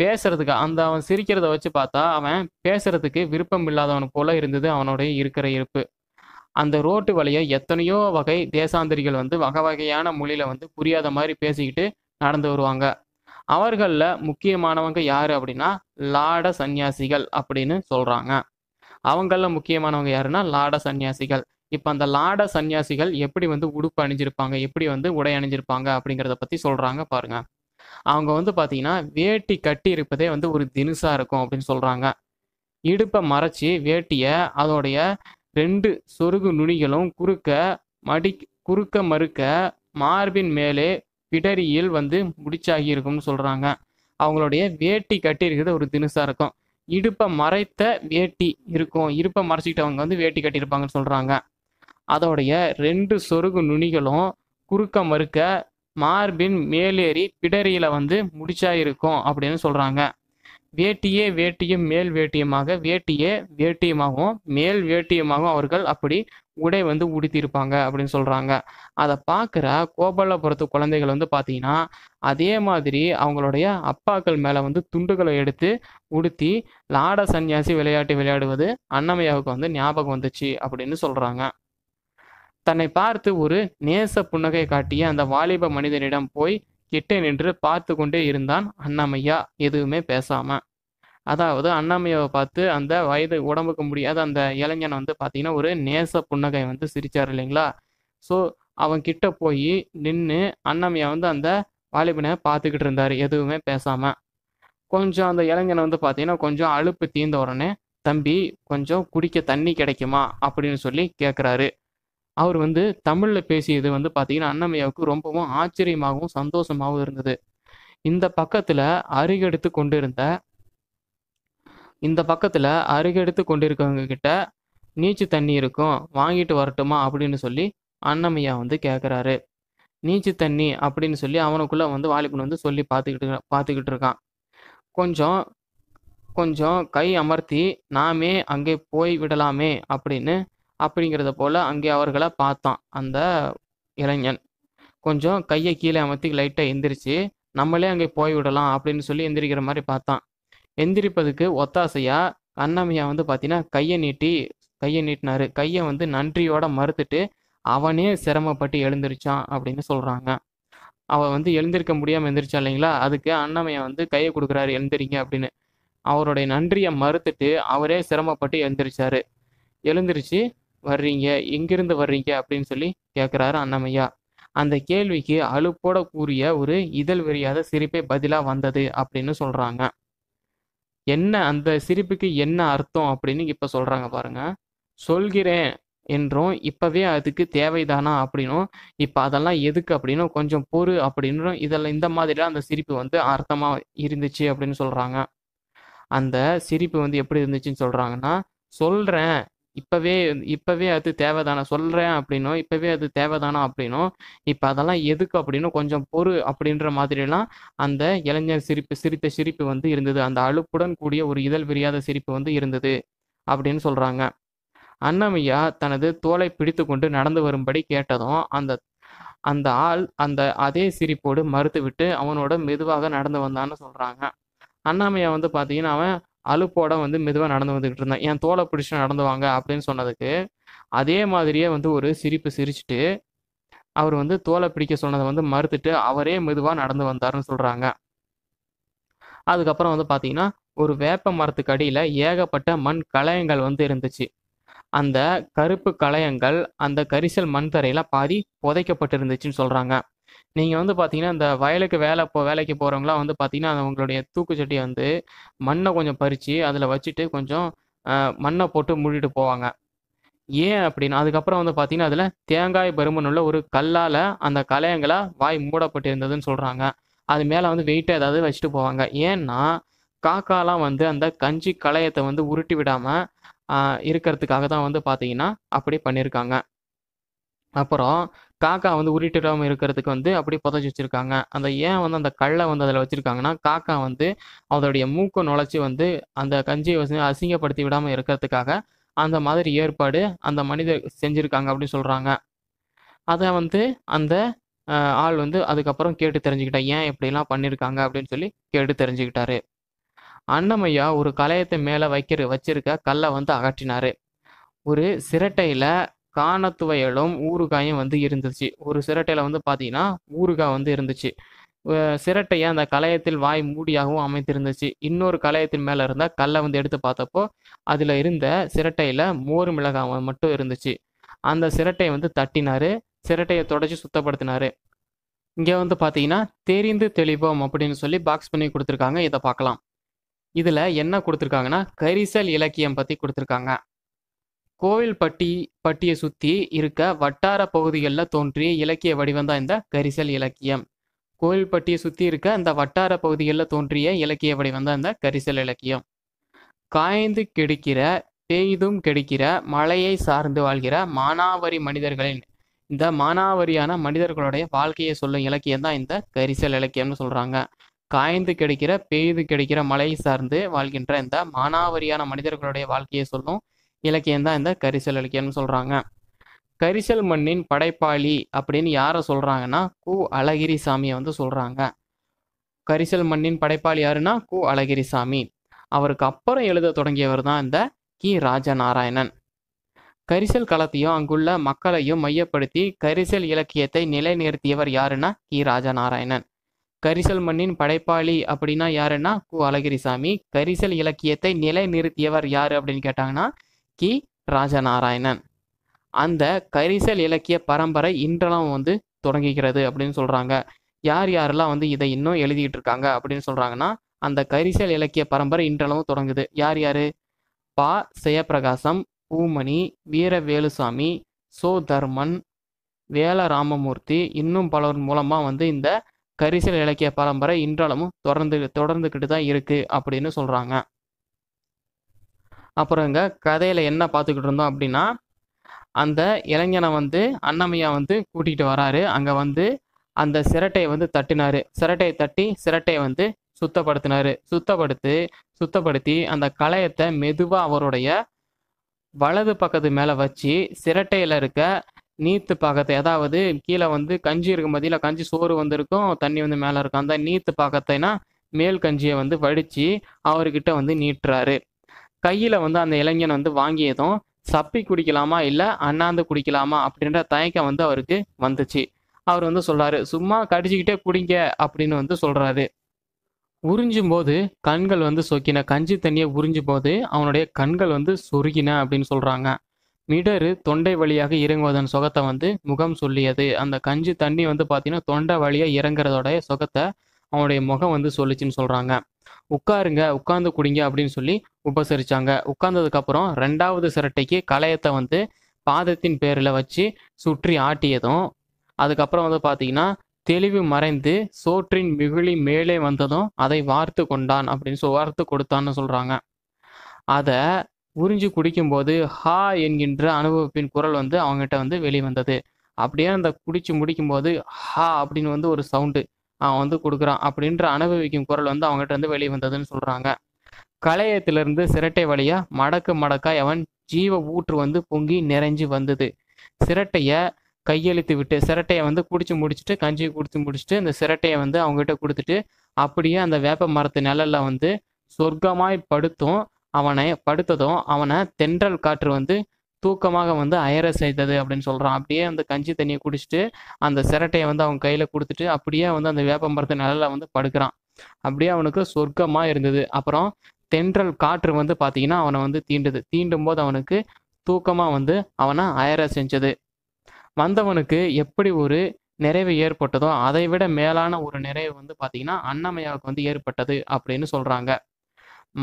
பேசுறதுக்கு அந்த அவன் சிரிக்கிறத வச்சு பார்த்தா அவன் பேசுறதுக்கு விருப்பம் இல்லாதவன் போல இருந்தது அவனுடைய இருக்கிற இருப்பு அந்த ரோட்டு வழியை எத்தனையோ வகை தேசாந்திரிகள் வந்து வகை வகையான மொழியில வந்து புரியாத மாதிரி பேசிக்கிட்டு நடந்து வருவாங்க அவர்களில் முக்கியமானவங்க யார் அப்படின்னா லாட சந்நியாசிகள் அப்படின்னு சொல்கிறாங்க அவங்களில் முக்கியமானவங்க யாருன்னா லாட சன்னியாசிகள் இப்போ அந்த லாட சன்னியாசிகள் எப்படி வந்து உடுப்பு அணிஞ்சிருப்பாங்க எப்படி வந்து உடை அணிஞ்சிருப்பாங்க அப்படிங்கிறத பற்றி சொல்கிறாங்க பாருங்க அவங்க வந்து பார்த்தீங்கன்னா வேட்டி கட்டி இருப்பதே வந்து ஒரு தினுசாக இருக்கும் அப்படின்னு சொல்கிறாங்க இடுப்பை மறைச்சி வேட்டியை அதோடைய ரெண்டு சொருகு நுனிகளும் குறுக்க மடி குறுக்க மறுக்க மார்பின் மேலே பிடரியில் வந்து முடிச்சாகி இருக்கும்னு சொல்கிறாங்க அவங்களுடைய வேட்டி கட்டி இருக்கிறது ஒரு தினுசாக இருக்கும் இடுப்பை மறைத்த வேட்டி இருக்கும் இருப்பை மறைச்சிக்கிட்டவங்க வந்து வேட்டி கட்டியிருப்பாங்கன்னு சொல்கிறாங்க அதோடைய ரெண்டு சொருகு நுனிகளும் குறுக்க மறுக்க மார்பின் மேலேறி பிடரியில் வந்து முடிச்சா இருக்கும் அப்படின்னு சொல்கிறாங்க வேட்டியே வேட்டியும் மேல் வேட்டியமாக வேட்டியே வேட்டியமாகவும் மேல் வேட்டியமாகவும் அவர்கள் அப்படி உடை வந்து உடுத்தியிருப்பாங்க அப்படின்னு சொல்கிறாங்க அதை பார்க்குற கோபாலபுரத்து குழந்தைகள் வந்து பார்த்தீங்கன்னா அதே மாதிரி அவங்களுடைய அப்பாக்கள் மேலே வந்து துண்டுகளை எடுத்து உடுத்தி லாட சன்னியாசி விளையாட்டு விளையாடுவது அன்னமையாவுக்கு வந்து ஞாபகம் வந்துச்சு அப்படின்னு சொல்கிறாங்க தன்னை பார்த்து ஒரு நேச புன்னகை காட்டிய அந்த வாலிப மனிதனிடம் போய் கிட்டே நின்று பார்த்து கொண்டே இருந்தான் அன்னமையா எதுவுமே பேசாமல் அதாவது அண்ணாமையாவை பார்த்து அந்த வயது உடம்புக்கு முடியாத அந்த இளைஞனை வந்து பார்த்தீங்கன்னா ஒரு நேச புன்னகை வந்து சிரிச்சார் இல்லைங்களா ஸோ அவன் கிட்ட போய் நின்று அண்ணாமையை வந்து அந்த வாலிபனை பார்த்துக்கிட்டு இருந்தார் எதுவுமே பேசாமல் கொஞ்சம் அந்த இளைஞனை வந்து பார்த்தீங்கன்னா கொஞ்சம் அழுப்பு தீர்ந்த உடனே தம்பி கொஞ்சம் குடிக்க தண்ணி கிடைக்குமா அப்படின்னு சொல்லி கேட்குறாரு அவர் வந்து தமிழில் பேசியது வந்து பார்த்தீங்கன்னா அண்ணமையாவுக்கு ரொம்பவும் ஆச்சரியமாகவும் சந்தோஷமாகவும் இருந்தது இந்த பக்கத்தில் அருகெடுத்து கொண்டிருந்த இந்த பக்கத்தில் அருகெடுத்து கொண்டிருக்கவங்க கிட்ட நீச்சு தண்ணி இருக்கும் வாங்கிட்டு வரட்டுமா அப்படின்னு சொல்லி அண்ணமையா வந்து கேட்குறாரு நீச்சு தண்ணி அப்படின்னு சொல்லி அவனுக்குள்ளே வந்து வாலிபன் வந்து சொல்லி பார்த்துக்கிட்டு பார்த்துக்கிட்டு இருக்கான் கொஞ்சம் கொஞ்சம் கை அமர்த்தி நாமே அங்கே போய் விடலாமே அப்படின்னு அப்படிங்கிறத போல் அங்கே அவர்களை பார்த்தான் அந்த இளைஞன் கொஞ்சம் கையை கீழே அமர்த்தி லைட்டாக எந்திரிச்சு நம்மளே அங்கே போய் விடலாம் அப்படின்னு சொல்லி எந்திரிக்கிற மாதிரி பார்த்தான் எந்திரிப்பதுக்கு ஒத்தாசையாக கண்ணமையா வந்து பார்த்தீங்கன்னா கையை நீட்டி கையை நீட்டினாரு கையை வந்து நன்றியோட மறுத்துட்டு அவனே சிரமப்பட்டு எழுந்திரிச்சான் அப்படின்னு சொல்கிறாங்க அவன் வந்து எழுந்திருக்க முடியாமல் எழுந்திரிச்சா இல்லைங்களா அதுக்கு அண்ணமையா வந்து கையை கொடுக்குறாரு எழுந்திரிங்க அப்படின்னு அவருடைய நன்றியை மறுத்துட்டு அவரே சிரமப்பட்டு எழுந்திரிச்சாரு எழுந்திரிச்சு வர்றீங்க எங்கிருந்து வர்றீங்க அப்படின்னு சொல்லி கேட்குறாரு அண்ணமையா அந்த கேள்விக்கு அழுப்போட கூறிய ஒரு இதழ் வெறியாத சிரிப்பை பதிலாக வந்தது அப்படின்னு சொல்கிறாங்க என்ன அந்த சிரிப்புக்கு என்ன அர்த்தம் அப்படின்னு இப்போ சொல்கிறாங்க பாருங்கள் சொல்கிறேன் என்றும் இப்போவே அதுக்கு தேவைதானா அப்படின்னும் இப்போ அதெல்லாம் எதுக்கு அப்படின்னும் கொஞ்சம் பொறு அப்படின்னும் இதெல்லாம் இந்த மாதிரிலாம் அந்த சிரிப்பு வந்து அர்த்தமாக இருந்துச்சு அப்படின்னு சொல்கிறாங்க அந்த சிரிப்பு வந்து எப்படி இருந்துச்சுன்னு சொல்கிறாங்கன்னா சொல்கிறேன் இப்போவே இப்போவே அது தேவைதானா சொல்கிறேன் அப்படின்னும் இப்போவே அது தேவைதானா அப்படின்னும் இப்போ அதெல்லாம் எதுக்கு அப்படின்னும் கொஞ்சம் பொறு அப்படின்ற மாதிரிலாம் அந்த இளைஞர் சிரிப்பு சிரித்த சிரிப்பு வந்து இருந்தது அந்த அழுப்புடன் கூடிய ஒரு இதழ் விரியாத சிரிப்பு வந்து இருந்தது அப்படின்னு சொல்கிறாங்க அண்ணமையா தனது தோலை பிடித்து கொண்டு நடந்து வரும்படி கேட்டதும் அந்த அந்த ஆள் அந்த அதே சிரிப்போடு மறுத்துவிட்டு அவனோட மெதுவாக நடந்து வந்தான்னு சொல்கிறாங்க அண்ணாமையா வந்து பார்த்தீங்கன்னா அவன் அழுப்போட வந்து மெதுவாக நடந்து வந்துக்கிட்டு இருந்தேன் என் தோலை பிடிச்சி நடந்து வாங்க அப்படின்னு சொன்னதுக்கு அதே மாதிரியே வந்து ஒரு சிரிப்பு சிரிச்சுட்டு அவர் வந்து தோலை பிடிக்க சொன்னதை வந்து மறுத்துட்டு அவரே மெதுவாக நடந்து வந்தாருன்னு சொல்கிறாங்க அதுக்கப்புறம் வந்து பார்த்தீங்கன்னா ஒரு வேப்ப மரத்துக்கு அடியில் ஏகப்பட்ட மண் களையங்கள் வந்து இருந்துச்சு அந்த கருப்பு களையங்கள் அந்த கரிசல் மண் தரையில் பாதி புதைக்கப்பட்டு இருந்துச்சுன்னு சொல்கிறாங்க நீங்கள் வந்து பார்த்தீங்கன்னா இந்த வயலுக்கு வேலை போ வேலைக்கு போகிறவங்களாம் வந்து பார்த்தீங்கன்னா அந்த உங்களுடைய தூக்குச்சட்டியை வந்து மண்ணை கொஞ்சம் பறித்து அதில் வச்சுட்டு கொஞ்சம் மண்ணை போட்டு மூடிட்டு போவாங்க ஏன் அப்படின்னு அதுக்கப்புறம் வந்து பார்த்தீங்கன்னா அதில் தேங்காய் பருமன் உள்ள ஒரு கல்லால் அந்த கலையங்களை வாய் மூடப்பட்டிருந்ததுன்னு சொல்கிறாங்க அது மேலே வந்து வெயிட்டை ஏதாவது வச்சுட்டு போவாங்க ஏன்னா காக்காலாம் வந்து அந்த கஞ்சி களையத்தை வந்து உருட்டி விடாமல் இருக்கிறதுக்காக தான் வந்து பார்த்தீங்கன்னா அப்படி பண்ணியிருக்காங்க அப்புறம் காக்கா வந்து உருட்டிடாமல் இருக்கிறதுக்கு வந்து அப்படி புதைச்சி வச்சுருக்காங்க அந்த ஏன் வந்து அந்த கல்லை வந்து அதில் வச்சுருக்காங்கன்னா காக்கா வந்து அதோடைய மூக்கை நுழைச்சி வந்து அந்த கஞ்சியை வச்சு அசிங்கப்படுத்தி விடாமல் இருக்கிறதுக்காக அந்த மாதிரி ஏற்பாடு அந்த மனிதர் செஞ்சுருக்காங்க அப்படின்னு சொல்கிறாங்க அதை வந்து அந்த ஆள் வந்து அதுக்கப்புறம் கேட்டு தெரிஞ்சுக்கிட்டா ஏன் இப்படிலாம் பண்ணியிருக்காங்க அப்படின்னு சொல்லி கேட்டு தெரிஞ்சுக்கிட்டாரு அன்னமையா ஒரு கலையத்தை மேலே வைக்கிற வச்சிருக்க கல்லை வந்து அகற்றினாரு ஒரு சிரட்டையில் காணத்துவையலும் ஊறுகாயும் வந்து இருந்துச்சு ஒரு சிரட்டையில் வந்து பார்த்தீங்கன்னா ஊறுகாய் வந்து இருந்துச்சு சிரட்டையை அந்த கலையத்தில் வாய் மூடியாகவும் அமைத்திருந்துச்சு இன்னொரு கலையத்தின் மேலே இருந்தால் கல்லை வந்து எடுத்து பார்த்தப்போ அதில் இருந்த சிரட்டையில் மோர் மிளகாய் மட்டும் இருந்துச்சு அந்த சிரட்டையை வந்து தட்டினார் சிரட்டையை தொடச்சி சுத்தப்படுத்தினார் இங்கே வந்து பார்த்தீங்கன்னா தெரிந்து தெளிவோம் அப்படின்னு சொல்லி பாக்ஸ் பண்ணி கொடுத்துருக்காங்க இதை பார்க்கலாம் இதில் என்ன கொடுத்துருக்காங்கன்னா கரிசல் இலக்கியம் பற்றி கொடுத்துருக்காங்க பட்டி பட்டியை சுற்றி இருக்க வட்டார பகுதிகளில் தோன்றிய இலக்கிய வடிவம் தான் இந்த கரிசல் இலக்கியம் கோவில்பட்டியை சுற்றி இருக்க அந்த வட்டார பகுதிகளில் தோன்றிய இலக்கிய வடிவம் தான் இந்த கரிசல் இலக்கியம் காய்ந்து கெடுக்கிற பெய்தும் கெடுக்கிற மலையை சார்ந்து வாழ்கிற மானாவரி மனிதர்களின் இந்த மானாவரியான மனிதர்களுடைய வாழ்க்கையை சொல்லும் இலக்கியம் தான் இந்த கரிசல் இலக்கியம்னு சொல்கிறாங்க காய்ந்து கிடைக்கிற பெய்து கிடைக்கிற மலையை சார்ந்து வாழ்கின்ற இந்த மானாவரியான மனிதர்களுடைய வாழ்க்கையை சொல்லும் இலக்கியம் தான் இந்த கரிசல் இலக்கியம்னு சொல்கிறாங்க கரிசல் மண்ணின் படைப்பாளி அப்படின்னு யாரை சொல்கிறாங்கன்னா கு அழகிரி சாமியை வந்து சொல்கிறாங்க கரிசல் மண்ணின் படைப்பாளி யாருன்னா கு அழகிரி சாமி அவருக்கு அப்புறம் எழுத தொடங்கியவர் தான் இந்த கி ராஜநாராயணன் கரிசல் களத்தையும் அங்குள்ள மக்களையும் மையப்படுத்தி கரிசல் இலக்கியத்தை நிலைநிறுத்தியவர் யாருன்னா கி ராஜநாராயணன் கரிசல் மண்ணின் படைப்பாளி அப்படின்னா யாருன்னா கு அழகிரிசாமி கரிசல் இலக்கியத்தை நிலைநிறுத்தியவர் யாரு அப்படின்னு கேட்டாங்கன்னா கி ராஜநாராயணன் அந்த கரிசல் இலக்கிய பரம்பரை இன்றெல்லாம் வந்து தொடங்குகிறது அப்படின்னு சொல்கிறாங்க யார் யாரெல்லாம் வந்து இதை இன்னும் எழுதிக்கிட்டு இருக்காங்க அப்படின்னு சொல்கிறாங்கன்னா அந்த கரிசல் இலக்கிய பரம்பரை இன்றளவும் தொடங்குது யார் யார் பா செயப்பிரகாசம் பூமணி வீரவேலுசாமி சோ தர்மன் வேல ராமமூர்த்தி இன்னும் பலர் மூலமாக வந்து இந்த கரிசல் இலக்கிய பரம்பரை இன்றளவும் தொடர்ந்து தொடர்ந்துக்கிட்டு தான் இருக்குது அப்படின்னு சொல்கிறாங்க அப்புறம் இங்கே கதையில் என்ன பார்த்துக்கிட்டு இருந்தோம் அப்படின்னா அந்த இளைஞனை வந்து அண்ணமையா வந்து கூட்டிகிட்டு வராரு அங்கே வந்து அந்த சிரட்டையை வந்து தட்டினாரு சிரட்டையை தட்டி சிரட்டையை வந்து சுத்தப்படுத்தினார் சுத்தப்படுத்தி சுத்தப்படுத்தி அந்த களையத்தை மெதுவாக அவருடைய வலது பக்கத்து மேலே வச்சு சிரட்டையில் இருக்க நீத்து பாக்கத்தை அதாவது கீழே வந்து கஞ்சி இருக்கும் பதிலாக கஞ்சி சோறு வந்திருக்கும் தண்ணி வந்து மேலே இருக்கும் அந்த நீத்து பாக்கத்தைனா மேல் கஞ்சியை வந்து வடித்து அவர்கிட்ட வந்து நீட்டுறாரு கையில் வந்து அந்த இளைஞன் வந்து வாங்கியதும் சப்பி குடிக்கலாமா இல்லை அண்ணாந்து குடிக்கலாமா அப்படின்ற தயக்கம் வந்து அவருக்கு வந்துச்சு அவர் வந்து சொல்கிறாரு சும்மா கடிச்சிக்கிட்டே குடிங்க அப்படின்னு வந்து சொல்கிறாரு உறிஞ்சும் போது கண்கள் வந்து சொக்கின கஞ்சி தண்ணியை உறிஞ்சும் போது அவனுடைய கண்கள் வந்து சொருகின அப்படின்னு சொல்கிறாங்க மிடரு தொண்டை வழியாக இறங்குவதன் சொகத்தை வந்து முகம் சொல்லியது அந்த கஞ்சி தண்ணி வந்து பார்த்தீங்கன்னா தொண்டை வழியாக இறங்குறதோடைய சொகத்தை அவனுடைய முகம் வந்து சொல்லிச்சுன்னு சொல்கிறாங்க உட்காருங்க உட்காந்து குடிங்க அப்படின்னு சொல்லி உபசரித்தாங்க உட்கார்ந்ததுக்கப்புறம் ரெண்டாவது சிரட்டைக்கு கலையத்தை வந்து பாதத்தின் பேரில் வச்சு சுற்றி ஆட்டியதும் அதுக்கப்புறம் வந்து பார்த்தீங்கன்னா தெளிவு மறைந்து சோற்றின் மிகுழி மேலே வந்ததும் அதை வார்த்து கொண்டான் அப்படின்னு சொல் வார்த்து கொடுத்தான்னு சொல்கிறாங்க அதை உறிஞ்சி குடிக்கும்போது ஹா என்கின்ற அனுபவப்பின் குரல் வந்து அவங்ககிட்ட வந்து வெளிவந்தது அப்படியே அந்த குடிச்சு முடிக்கும்போது ஹா அப்படின்னு வந்து ஒரு சவுண்டு அவன் வந்து கொடுக்குறான் அப்படின்ற அனுபவிக்கும் குரல் வந்து அவங்ககிட்ட வந்து வெளியே வந்ததுன்னு சொல்கிறாங்க கலையத்திலிருந்து சிரட்டை வழியாக மடக்கு மடக்காய் அவன் ஜீவ ஊற்று வந்து பொங்கி நிறைஞ்சு வந்தது சிரட்டையை கையெழுத்து விட்டு சிரட்டையை வந்து குடிச்சு முடிச்சுட்டு கஞ்சியை குடிச்சு முடிச்சுட்டு இந்த சிரட்டையை வந்து அவங்ககிட்ட கொடுத்துட்டு அப்படியே அந்த வேப்ப மரத்து நிழல்ல வந்து சொர்க்கமாய் படுத்தும் அவனை படுத்ததும் அவனை தென்றல் காற்று வந்து தூக்கமாக வந்து அயர செய்தது அப்படின்னு சொல்கிறான் அப்படியே அந்த கஞ்சி தண்ணியை குடிச்சிட்டு அந்த சிரட்டையை வந்து அவங்க கையில் கொடுத்துட்டு அப்படியே வந்து அந்த வேப்பம்பரத்து நிழலில் வந்து படுக்கிறான் அப்படியே அவனுக்கு சொர்க்கமாக இருந்தது அப்புறம் தென்றல் காற்று வந்து பார்த்தீங்கன்னா அவனை வந்து தீண்டுது தீண்டும் போது அவனுக்கு தூக்கமாக வந்து அவனை அயர செஞ்சது வந்தவனுக்கு எப்படி ஒரு நிறைவு ஏற்பட்டதோ அதை விட மேலான ஒரு நிறைவு வந்து பார்த்தீங்கன்னா அன்னமையாவுக்கு வந்து ஏற்பட்டது அப்படின்னு சொல்கிறாங்க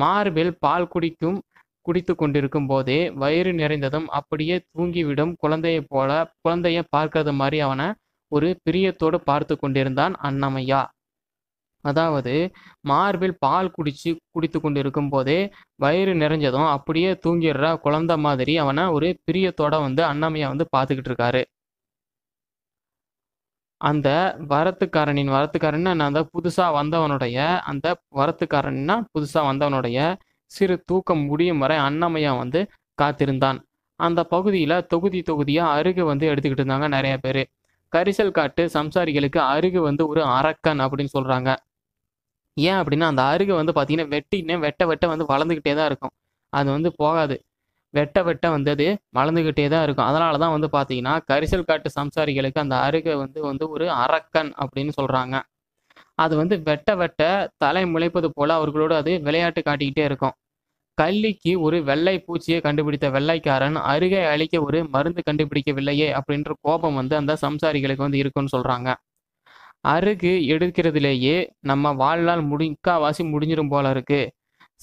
மார்பில் பால் குடிக்கும் குடித்து கொண்டிருக்கும் போதே வயிறு நிறைந்ததும் அப்படியே தூங்கிவிடும் குழந்தையை போல குழந்தைய பார்க்காத மாதிரி அவனை ஒரு பிரியத்தோடு பார்த்து கொண்டிருந்தான் அண்ணமையா அதாவது மார்பில் பால் குடிச்சு குடித்து கொண்டிருக்கும் போதே வயிறு நிறைஞ்சதும் அப்படியே தூங்கிடுற குழந்த மாதிரி அவனை ஒரு பிரியத்தோட வந்து அண்ணாமையா வந்து பார்த்துக்கிட்டு இருக்காரு அந்த வரத்துக்காரனின் வரத்துக்காரன் அந்த புதுசாக வந்தவனுடைய அந்த வரத்துக்காரன்னா புதுசாக வந்தவனுடைய சிறு தூக்கம் முடியும் வரை அன்னமையா வந்து காத்திருந்தான் அந்த பகுதியில் தொகுதி தொகுதியாக அருகு வந்து எடுத்துக்கிட்டு இருந்தாங்க நிறைய பேர் கரிசல் காட்டு சம்சாரிகளுக்கு அருகு வந்து ஒரு அரக்கன் அப்படின்னு சொல்கிறாங்க ஏன் அப்படின்னா அந்த அருகு வந்து பார்த்திங்கன்னா வெட்டினே வெட்ட வெட்ட வந்து வளர்ந்துக்கிட்டே தான் இருக்கும் அது வந்து போகாது வெட்ட வெட்ட வந்து அது வளர்ந்துக்கிட்டே தான் இருக்கும் அதனால தான் வந்து பார்த்தீங்கன்னா கரிசல் காட்டு சம்சாரிகளுக்கு அந்த அருகை வந்து வந்து ஒரு அரக்கன் அப்படின்னு சொல்கிறாங்க அது வந்து வெட்ட வெட்ட தலை முளைப்பது போல அவர்களோடு அது விளையாட்டு காட்டிக்கிட்டே இருக்கும் கல்லிக்கு ஒரு வெள்ளை பூச்சியை கண்டுபிடித்த வெள்ளைக்காரன் அருகே அழிக்க ஒரு மருந்து கண்டுபிடிக்கவில்லையே அப்படின்ற கோபம் வந்து அந்த சம்சாரிகளுக்கு வந்து இருக்குன்னு சொல்கிறாங்க அருகு எடுக்கிறதுலேயே நம்ம வாழ்நாள் முடி முக்காவாசி முடிஞ்சிடும் போல இருக்கு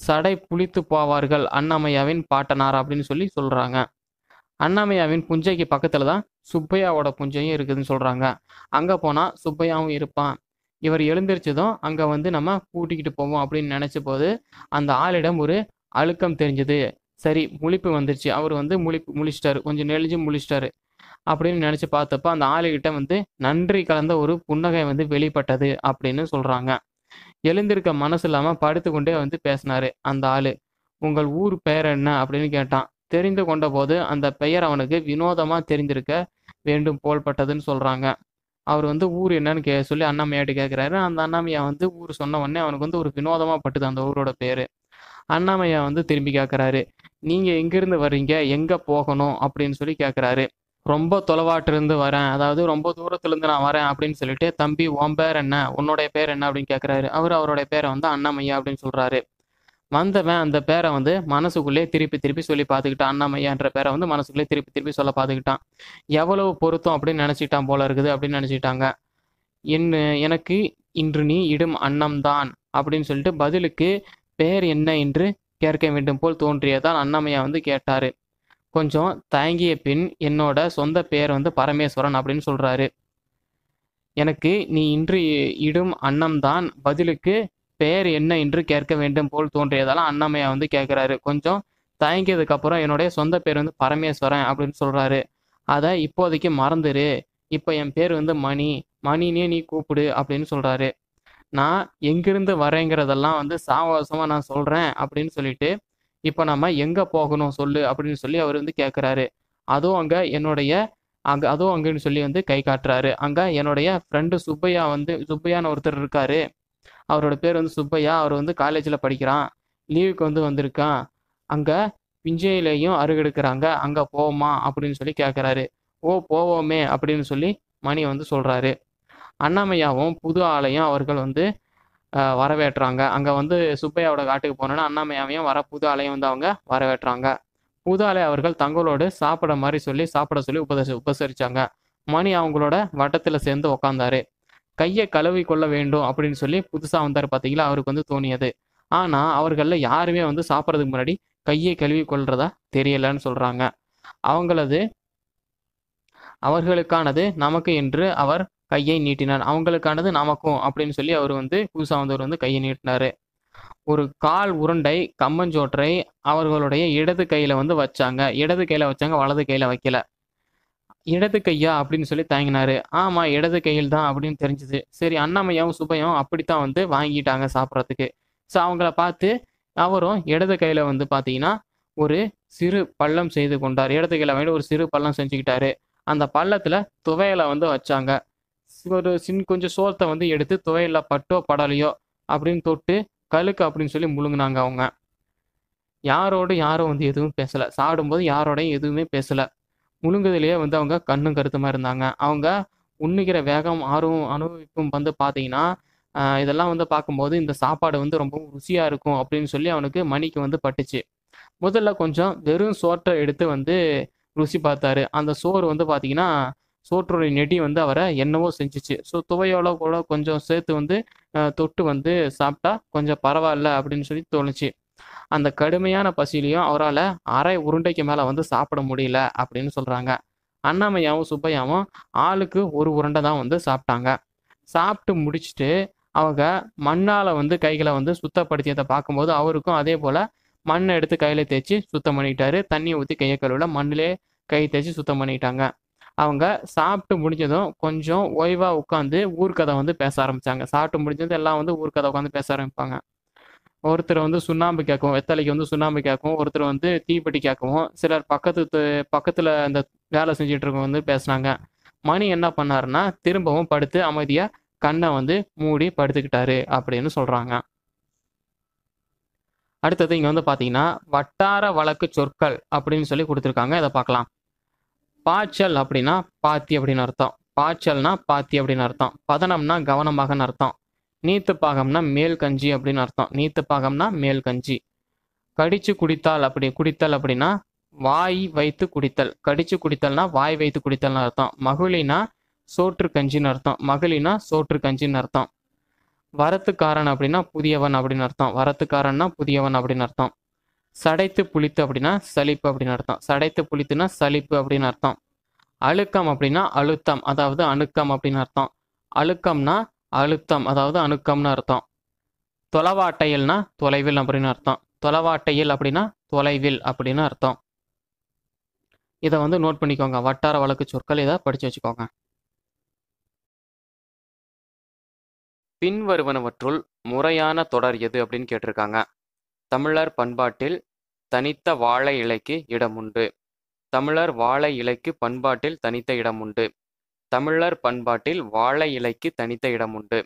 சடை புளித்து போவார்கள் அண்ணாமையாவின் பாட்டனார் அப்படின்னு சொல்லி சொல்கிறாங்க அண்ணாமையாவின் புஞ்சைக்கு பக்கத்தில் தான் சுப்பையாவோட புஞ்சையும் இருக்குதுன்னு சொல்கிறாங்க அங்கே போனால் சுப்பையாவும் இருப்பான் இவர் எழுந்திரிச்சதும் அங்கே வந்து நம்ம கூட்டிக்கிட்டு போவோம் அப்படின்னு நினச்ச போது அந்த ஆளிடம் ஒரு அழுக்கம் தெரிஞ்சது சரி முழிப்பு வந்துருச்சு அவர் வந்து முழிப்பு முழிச்சிட்டாரு கொஞ்சம் நெளிஞ்சு முழிச்சிட்டாரு அப்படின்னு நினச்சி பார்த்தப்ப அந்த ஆளுகிட்ட வந்து நன்றி கலந்த ஒரு புன்னகை வந்து வெளிப்பட்டது அப்படின்னு சொல்கிறாங்க எழுந்திருக்க மனசு இல்லாமல் படுத்துக்கொண்டே வந்து பேசினாரு அந்த ஆள் உங்கள் ஊர் பெயர் என்ன அப்படின்னு கேட்டான் தெரிந்து கொண்ட போது அந்த பெயர் அவனுக்கு வினோதமாக தெரிந்திருக்க வேண்டும் போல்பட்டதுன்னு சொல்கிறாங்க அவர் வந்து ஊர் என்னன்னு கே சொல்லி அண்ணாமையாட்டு கேட்குறாரு அந்த அண்ணாமையா வந்து ஊர் சொன்ன உடனே அவனுக்கு வந்து ஒரு வினோதமாக பட்டுது அந்த ஊரோட பேர் அண்ணாமையா வந்து திரும்பி கேட்குறாரு நீங்கள் எங்கேருந்து வர்றீங்க எங்கே போகணும் அப்படின்னு சொல்லி கேட்குறாரு ரொம்ப தொலைவாட்டிருந்து வரேன் அதாவது ரொம்ப தூரத்துலேருந்து நான் வரேன் அப்படின்னு சொல்லிட்டு தம்பி உன் பேர் என்ன உன்னோடைய பேர் என்ன அப்படின்னு கேட்குறாரு அவர் அவருடைய பேரை வந்து அண்ணாமையா அப்படின்னு சொல்கிறாரு வந்தவன் அந்த பேரை வந்து மனசுக்குள்ளே திருப்பி திருப்பி சொல்லி பார்த்துக்கிட்டான் அண்ணாமையான்ற பேரை வந்து மனசுக்குள்ளே திருப்பி திருப்பி சொல்ல பார்த்துக்கிட்டான் எவ்வளவு பொருத்தம் அப்படின்னு நினச்சிக்கிட்டான் போல இருக்குது அப்படின்னு நினச்சிட்டாங்க என்ன எனக்கு இன்று நீ இடும் அன்னம்தான் அப்படின்னு சொல்லிட்டு பதிலுக்கு பேர் என்ன என்று கேட்க வேண்டும் போல் தோன்றியதால் அண்ணாமையா வந்து கேட்டார் கொஞ்சம் தயங்கிய பின் என்னோட சொந்த பேர் வந்து பரமேஸ்வரன் அப்படின்னு சொல்கிறாரு எனக்கு நீ இன்று இடும் அன்னம்தான் பதிலுக்கு பெயர் என்ன என்று கேட்க வேண்டும் போல் தோன்றியதால் அண்ணாமையா வந்து கேட்குறாரு கொஞ்சம் தயங்கியதுக்கு அப்புறம் என்னுடைய சொந்த பேர் வந்து பரமேஸ்வரன் அப்படின்னு சொல்றாரு அதை இப்போதைக்கு மறந்துரு இப்போ என் பேர் வந்து மணி மணினே நீ கூப்பிடு அப்படின்னு சொல்றாரு நான் எங்கிருந்து வரேங்கிறதெல்லாம் வந்து சாவகாசமாக நான் சொல்கிறேன் அப்படின்னு சொல்லிட்டு இப்போ நம்ம எங்கே போகணும் சொல்லு அப்படின்னு சொல்லி அவர் வந்து கேட்குறாரு அதுவும் அங்கே என்னுடைய அங்கே அதுவும் அங்கேன்னு சொல்லி வந்து கை காட்டுறாரு அங்கே என்னுடைய ஃப்ரெண்டு சுப்பையா வந்து சுப்பையான்னு ஒருத்தர் இருக்காரு அவரோட பேர் வந்து சுப்பையா அவர் வந்து காலேஜில் படிக்கிறான் லீவுக்கு வந்து வந்திருக்கான் அங்கே பிஞ்சையிலையும் அருகெடுக்கிறாங்க அங்கே போவோமா அப்படின்னு சொல்லி கேட்குறாரு ஓ போவோமே அப்படின்னு சொல்லி மணி வந்து சொல்கிறாரு அண்ணாமையாவும் புது ஆலையும் அவர்கள் வந்து வரவேற்றாங்க அங்கே வந்து சுப்பையாவோட காட்டுக்கு போனோன்னா அண்ணாமையாவையும் வர புது ஆலையும் வந்து அவங்க வரவேற்றாங்க புது ஆலை அவர்கள் தங்களோடு சாப்பிட மாதிரி சொல்லி சாப்பிட சொல்லி உபச உபசரித்தாங்க மணி அவங்களோட வட்டத்தில் சேர்ந்து உக்காந்தாரு கையை கழுவி கொள்ள வேண்டும் அப்படின்னு சொல்லி புதுசாக வந்தார் பார்த்தீங்களா அவருக்கு வந்து தோணியது ஆனால் அவர்களில் யாருமே வந்து சாப்பிட்றதுக்கு முன்னாடி கையை கழுவி கொள்றதா தெரியலன்னு சொல்கிறாங்க அவங்களது அவர்களுக்கானது நமக்கு என்று அவர் கையை நீட்டினார் அவங்களுக்கானது நமக்கும் அப்படின்னு சொல்லி அவர் வந்து புதுசாக வந்தவர் வந்து கையை நீட்டினார் ஒரு கால் உருண்டை கம்மஞ்சோற்றை அவர்களுடைய இடது கையில் வந்து வச்சாங்க இடது கையில் வச்சாங்க வலது கையில் வைக்கல இடது கையா அப்படின்னு சொல்லி தயங்கினாரு ஆமா இடது கையில் தான் அப்படின்னு தெரிஞ்சுது சரி அண்ணாமையாவும் சுபையும் அப்படித்தான் வந்து வாங்கிட்டாங்க சாப்பிட்றதுக்கு ஸோ அவங்கள பார்த்து அவரும் இடது கையில வந்து பார்த்தீங்கன்னா ஒரு சிறு பள்ளம் செய்து கொண்டார் இடது கையில வாங்கிட்டு ஒரு சிறு பள்ளம் செஞ்சுக்கிட்டாரு அந்த பள்ளத்துல துவையலை வந்து வச்சாங்க ஒரு சின் கொஞ்சம் சோளத்தை வந்து எடுத்து துவையில பட்டோ படலையோ அப்படின்னு தொட்டு கழுக்கு அப்படின்னு சொல்லி முழுங்கினாங்க அவங்க யாரோடு யாரும் வந்து எதுவும் பேசலை சாப்பிடும்போது யாரோடையும் எதுவுமே பேசலை முழுங்குதலையே வந்து அவங்க கண்ணும் கருத்துமாக இருந்தாங்க அவங்க உண்ணுகிற வேகம் ஆர்வம் அனுபவிப்பும் வந்து பார்த்தீங்கன்னா இதெல்லாம் வந்து பார்க்கும்போது இந்த சாப்பாடு வந்து ரொம்பவும் ருசியாக இருக்கும் அப்படின்னு சொல்லி அவனுக்கு மணிக்கு வந்து பட்டுச்சு முதல்ல கொஞ்சம் வெறும் சோற்றை எடுத்து வந்து ருசி பார்த்தாரு அந்த சோறு வந்து பார்த்தீங்கன்னா சோற்றுடைய நெடி வந்து அவரை என்னவோ செஞ்சிச்சு ஸோ துவையோட கூட கொஞ்சம் சேர்த்து வந்து தொட்டு வந்து சாப்பிட்டா கொஞ்சம் பரவாயில்ல அப்படின்னு சொல்லி தோணுச்சு அந்த கடுமையான பசியிலையும் அவரால் அரை உருண்டைக்கு மேலே வந்து சாப்பிட முடியல அப்படின்னு சொல்கிறாங்க அண்ணாமையாவும் சுப்பையாவும் ஆளுக்கு ஒரு உருண்டை தான் வந்து சாப்பிட்டாங்க சாப்பிட்டு முடிச்சுட்டு அவங்க மண்ணால் வந்து கைகளை வந்து சுத்தப்படுத்தியதை பார்க்கும்போது அவருக்கும் அதே போல் மண்ணை எடுத்து கையில் தேய்ச்சி சுத்தம் பண்ணிக்கிட்டாரு தண்ணி ஊற்றி கையை கழுவில் மண்ணிலே கை தேய்ச்சி சுத்தம் பண்ணிட்டாங்க அவங்க சாப்பிட்டு முடிஞ்சதும் கொஞ்சம் ஓய்வாக உட்காந்து ஊர்க்கதை வந்து பேச ஆரம்பித்தாங்க சாப்பிட்டு முடிஞ்சது எல்லாம் வந்து ஊர்க்கதை உட்காந்து பேச ஆரம்பிப்பாங்க ஒருத்தர் வந்து சுண்ணாம்பு கேட்கும் வெத்தலைக்கு வந்து சுண்ணாம்பு கேட்கும் ஒருத்தர் வந்து தீப்பெட்டி கேட்கவும் சிலர் பக்கத்து பக்கத்தில் அந்த வேலை செஞ்சுட்டு இருக்க வந்து பேசினாங்க மணி என்ன பண்ணாருன்னா திரும்பவும் படுத்து அமைதியாக கண்ணை வந்து மூடி படுத்துக்கிட்டாரு அப்படின்னு சொல்கிறாங்க அடுத்தது இங்கே வந்து பார்த்தீங்கன்னா வட்டார வழக்கு சொற்கள் அப்படின்னு சொல்லி கொடுத்துருக்காங்க இதை பார்க்கலாம் பாய்ச்சல் அப்படின்னா பாத்தி அப்படின்னு அர்த்தம் பாய்ச்சல்னா பாத்தி அப்படின்னு அர்த்தம் பதனம்னா கவனமாகன்னு அர்த்தம் நீத்து பாகம்னா மேல் கஞ்சி அப்படின்னு அர்த்தம் நீத்து பாகம்னா மேல் கஞ்சி கடிச்சு குடித்தால் அப்படி குடித்தல் அப்படின்னா வாய் வைத்து குடித்தல் கடிச்சு குடித்தல்னா வாய் வைத்து குடித்தல்னு அர்த்தம் மகளினா சோற்று கஞ்சின்னு அர்த்தம் மகளினா சோற்று கஞ்சின்னு அர்த்தம் வரத்துக்காரன் அப்படின்னா புதியவன் அப்படின்னு அர்த்தம் வரத்துக்காரன்னா புதியவன் அப்படின்னு அர்த்தம் சடைத்து புளித்து அப்படின்னா சலிப்பு அப்படின்னு அர்த்தம் சடைத்து புளித்துன்னா சலிப்பு அப்படின்னு அர்த்தம் அழுக்கம் அப்படின்னா அழுத்தம் அதாவது அணுக்கம் அப்படின்னு அர்த்தம் அழுக்கம்னா அழுத்தம் அதாவது அணுக்கம்னு அர்த்தம் தொலைவாட்டையில்னா தொலைவில் அப்படின்னு அர்த்தம் தொலைவாட்டையில் அப்படின்னா தொலைவில் அப்படின்னு அர்த்தம் இதை வந்து நோட் பண்ணிக்கோங்க வட்டார வழக்கு சொற்கள் இதை படித்து வச்சுக்கோங்க பின்வருவனவற்றுள் முறையான தொடர் எது அப்படின்னு கேட்டிருக்காங்க தமிழர் பண்பாட்டில் தனித்த வாழை இலைக்கு இடம் உண்டு தமிழர் வாழை இலைக்கு பண்பாட்டில் தனித்த இடம் உண்டு தமிழர் பண்பாட்டில் வாழை இலைக்கு தனித்த இடமுண்டு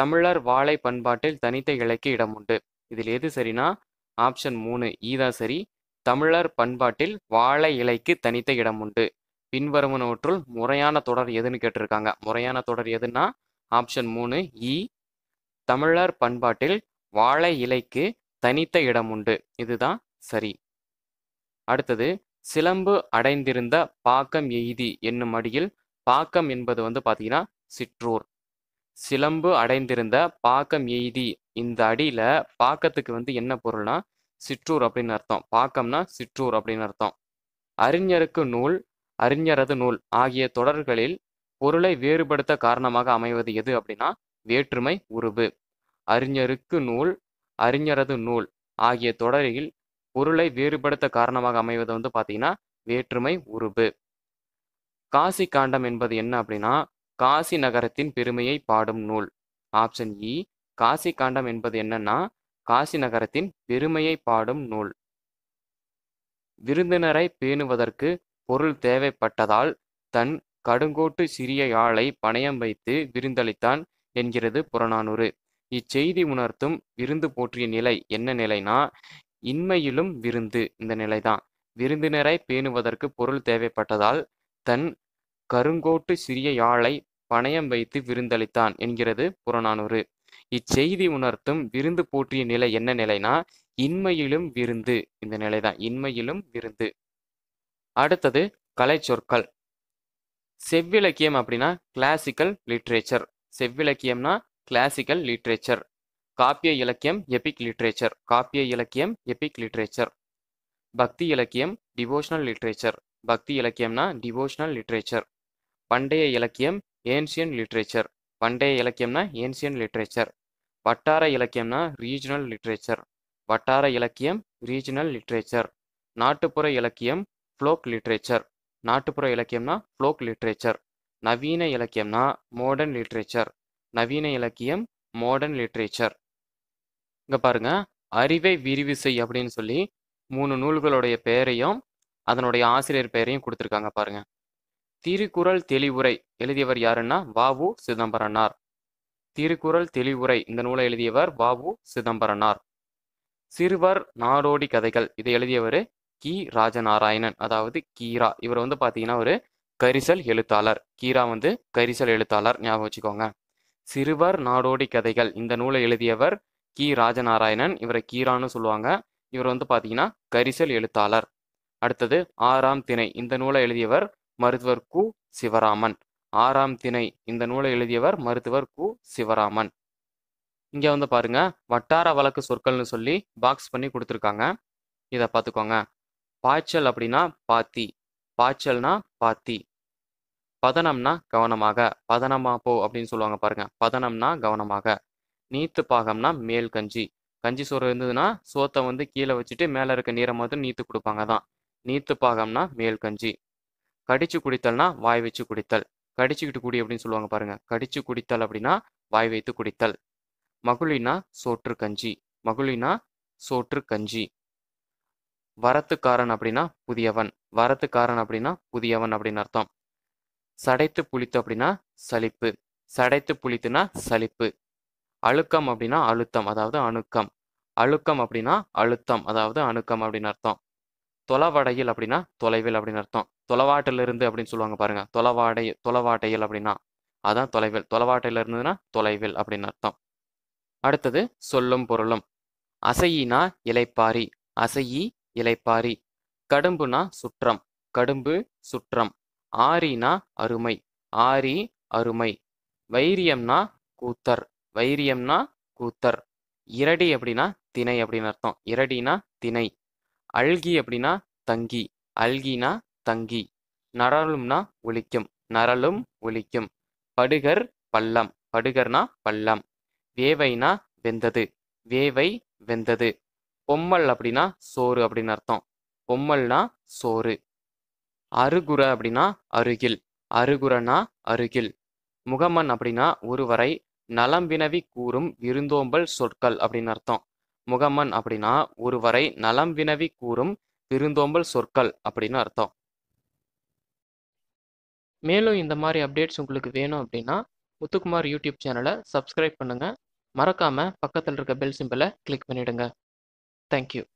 தமிழர் வாழை பண்பாட்டில் தனித்த இலைக்கு இடமுண்டு இதில் எது சரினா ஆப்ஷன் மூணு ஈதா e சரி தமிழர் பண்பாட்டில் வாழை இலைக்கு தனித்த இடமுண்டு பின்வருமனவற்றுள் முறையான தொடர் எதுன்னு கேட்டிருக்காங்க முறையான தொடர் எதுன்னா ஆப்ஷன் மூணு இ e. தமிழர் பண்பாட்டில் வாழை இலைக்கு தனித்த இடமுண்டு இதுதான் சரி அடுத்தது சிலம்பு அடைந்திருந்த பாக்கம் எய்தி என்னும் அடியில் பாக்கம் என்பது வந்து பார்த்தீங்கன்னா சிற்றூர் சிலம்பு அடைந்திருந்த பாக்கம் எய்தி இந்த அடியில் பாக்கத்துக்கு வந்து என்ன பொருள்னா சிற்றூர் அப்படின்னு அர்த்தம் பாக்கம்னா சிற்றூர் அப்படின்னு அர்த்தம் அறிஞருக்கு நூல் அறிஞரது நூல் ஆகிய தொடர்களில் பொருளை வேறுபடுத்த காரணமாக அமைவது எது அப்படின்னா வேற்றுமை உருவு அறிஞருக்கு நூல் அறிஞரது நூல் ஆகிய தொடரில் பொருளை வேறுபடுத்த காரணமாக அமைவது வந்து பார்த்தீங்கன்னா வேற்றுமை உருவு காசி காண்டம் என்பது என்ன அப்படின்னா காசி நகரத்தின் பெருமையை பாடும் நூல் option e e, Kasi Kandam என்பது என்னன்னா காசி நகரத்தின் பெருமையை பாடும் நூல் விருந்தினரை பேணுவதற்கு பொருள் தேவைப்பட்டதால் தன் கடுங்கோட்டு சிறிய யாழை பணயம் வைத்து விருந்தளித்தான் என்கிறது புறநானூறு இச்செய்தி உணர்த்தும் விருந்து போற்றிய நிலை என்ன நிலைனா இன்மையிலும் விருந்து இந்த நிலைதான் விருந்தினரை பேணுவதற்கு பொருள் தேவைப்பட்டதால் தன் கருங்கோட்டு சிறிய யாழை பணயம் வைத்து விருந்தளித்தான் என்கிறது புறநானூறு இச்செய்தி உணர்த்தும் விருந்து போற்றிய நிலை என்ன நிலைனா இன்மையிலும் விருந்து இந்த நிலைதான் இன்மையிலும் விருந்து அடுத்தது கலை சொற்கள் செவ்விலக்கியம் அப்படின்னா கிளாசிக்கல் லிட்ரேச்சர் செவ்விலக்கியம்னா கிளாசிக்கல் லிட்ரேச்சர் காப்பிய இலக்கியம் எபிக் லிட்ரேச்சர் காப்பிய இலக்கியம் எபிக் லிட்ரேச்சர் பக்தி இலக்கியம் டிவோஷனல் லிட்ரேச்சர் பக்தி இலக்கியம்னா டிவோஷனல் லிட்ரேச்சர் பண்டைய இலக்கியம் ஏன்சியன் லிட்ரேச்சர் பண்டைய இலக்கியம்னா ஏன்சியன் லிட்ரேச்சர் வட்டார இலக்கியம்னா ரீஜனல் லிட்ரேச்சர் வட்டார இலக்கியம் ரீஜனல் லிட்ரேச்சர் நாட்டுப்புற இலக்கியம் ஃப்ளோக் லிட்ரேச்சர் நாட்டுப்புற இலக்கியம்னா ஃப்ளோக் லிட்ரேச்சர் நவீன இலக்கியம்னா மாடர்ன் லிட்ரேச்சர் நவீன இலக்கியம் மாடர்ன் லிட்ரேச்சர் இங்கே பாருங்க அறிவை விரிவு செய் அப்படின்னு சொல்லி மூணு நூல்களுடைய பெயரையும் அதனுடைய ஆசிரியர் பெயரையும் கொடுத்துருக்காங்க பாருங்கள் திருக்குறள் தெளிவுரை எழுதியவர் யாருன்னா வாவு சிதம்பரனார் திருக்குறள் தெளிவுரை இந்த நூலை எழுதியவர் வாவு சிதம்பரனார் சிறுவர் நாடோடி கதைகள் இதை எழுதியவர் கி ராஜநாராயணன் அதாவது கீரா இவர் வந்து பார்த்தீங்கன்னா ஒரு கரிசல் எழுத்தாளர் கீரா வந்து கரிசல் எழுத்தாளர் ஞாபகம் வச்சுக்கோங்க சிறுவர் நாடோடி கதைகள் இந்த நூலை எழுதியவர் கி ராஜநாராயணன் இவரை கீரான்னு சொல்லுவாங்க இவர் வந்து பார்த்தீங்கன்னா கரிசல் எழுத்தாளர் அடுத்தது ஆறாம் திணை இந்த நூலை எழுதியவர் மருத்துவர் கு சிவராமன் ஆறாம் திணை இந்த நூலை எழுதியவர் மருத்துவர் கு சிவராமன் இங்கே வந்து பாருங்க வட்டார வழக்கு சொற்கள்னு சொல்லி பாக்ஸ் பண்ணி கொடுத்துருக்காங்க இதை பார்த்துக்கோங்க பாய்ச்சல் அப்படின்னா பாத்தி பாய்ச்சல்னா பாத்தி பதனம்னா கவனமாக பதனமா போ அப்படின்னு சொல்லுவாங்க பாருங்க பதனம்னா கவனமாக நீத்து பாகம்னா மேல் கஞ்சி கஞ்சி சோறு இருந்ததுன்னா சோத்தை வந்து கீழே வச்சுட்டு மேலே இருக்க நீரை மட்டும் நீத்து கொடுப்பாங்க தான் நீத்து பாகம்னா மேல் கஞ்சி கடிச்சு குடித்தல்னா வாய் வச்சு குடித்தல் கடிச்சுக்கிட்டு குடி அப்படின்னு சொல்லுவாங்க பாருங்க கடிச்சு குடித்தல் அப்படின்னா வாய் வைத்து குடித்தல் மகுழினா சோற்று கஞ்சி மகுழினா சோற்று கஞ்சி வரத்துக்காரன் அப்படின்னா புதியவன் வரத்துக்காரன் அப்படின்னா புதியவன் அப்படின்னு அர்த்தம் சடைத்து புளித்து அப்படின்னா சலிப்பு சடைத்து புளித்துனா சலிப்பு அழுக்கம் அப்படின்னா அழுத்தம் அதாவது அணுக்கம் அழுக்கம் அப்படின்னா அழுத்தம் அதாவது அணுக்கம் அப்படின்னு அர்த்தம் தொலைவடையில் அப்படின்னா தொலைவில் அப்படின்னு அர்த்தம் தொலைவாட்டிலிருந்து அப்படின்னு சொல்லுவாங்க பாருங்க தொலைவாடை தொலைவாட்டையில் அப்படின்னா அதான் தொலைவில் தொலைவாட்டையில் இருந்ததுன்னா தொலைவில் அப்படின்னு அர்த்தம் அடுத்தது சொல்லும் பொருளும் அசையினா இலைப்பாரி அசையி இலைப்பாரி கடும்புனா சுற்றம் கடும்பு சுற்றம் ஆரினா அருமை ஆரி அருமை வைரியம்னா கூத்தர் வைரியம்னா கூத்தர் இரடி அப்படின்னா திணை அப்படின்னு அர்த்தம் இரடினா திணை அல்கி அப்படின்னா தங்கி அல்கினா தங்கி நரலும்னா ஒலிக்கும் நரலும் ஒலிக்கும் படுகர் பள்ளம் படுகர்னா பள்ளம் வேவைனா வெந்தது வேவை வெந்தது பொம்மல் அப்படின்னா சோறு அப்படின்னு அர்த்தம் பொம்மல்னா சோறு அருகுர அப்படின்னா அருகில் அருகுரனா அருகில் முகமன் அப்படின்னா ஒருவரை நலம்பினவி கூறும் விருந்தோம்பல் சொற்கள் அப்படின்னு அர்த்தம் முகமன் அப்படின்னா ஒருவரை நலம் வினவி கூறும் விருந்தோம்பல் சொற்கள் அப்படின்னு அர்த்தம் மேலும் இந்த மாதிரி அப்டேட்ஸ் உங்களுக்கு வேணும் அப்படின்னா முத்துக்குமார் யூடியூப் சேனலை சப்ஸ்கிரைப் பண்ணுங்கள் மறக்காமல் பக்கத்தில் இருக்க பெல் சிம்பிளை கிளிக் பண்ணிவிடுங்க தேங்க்யூ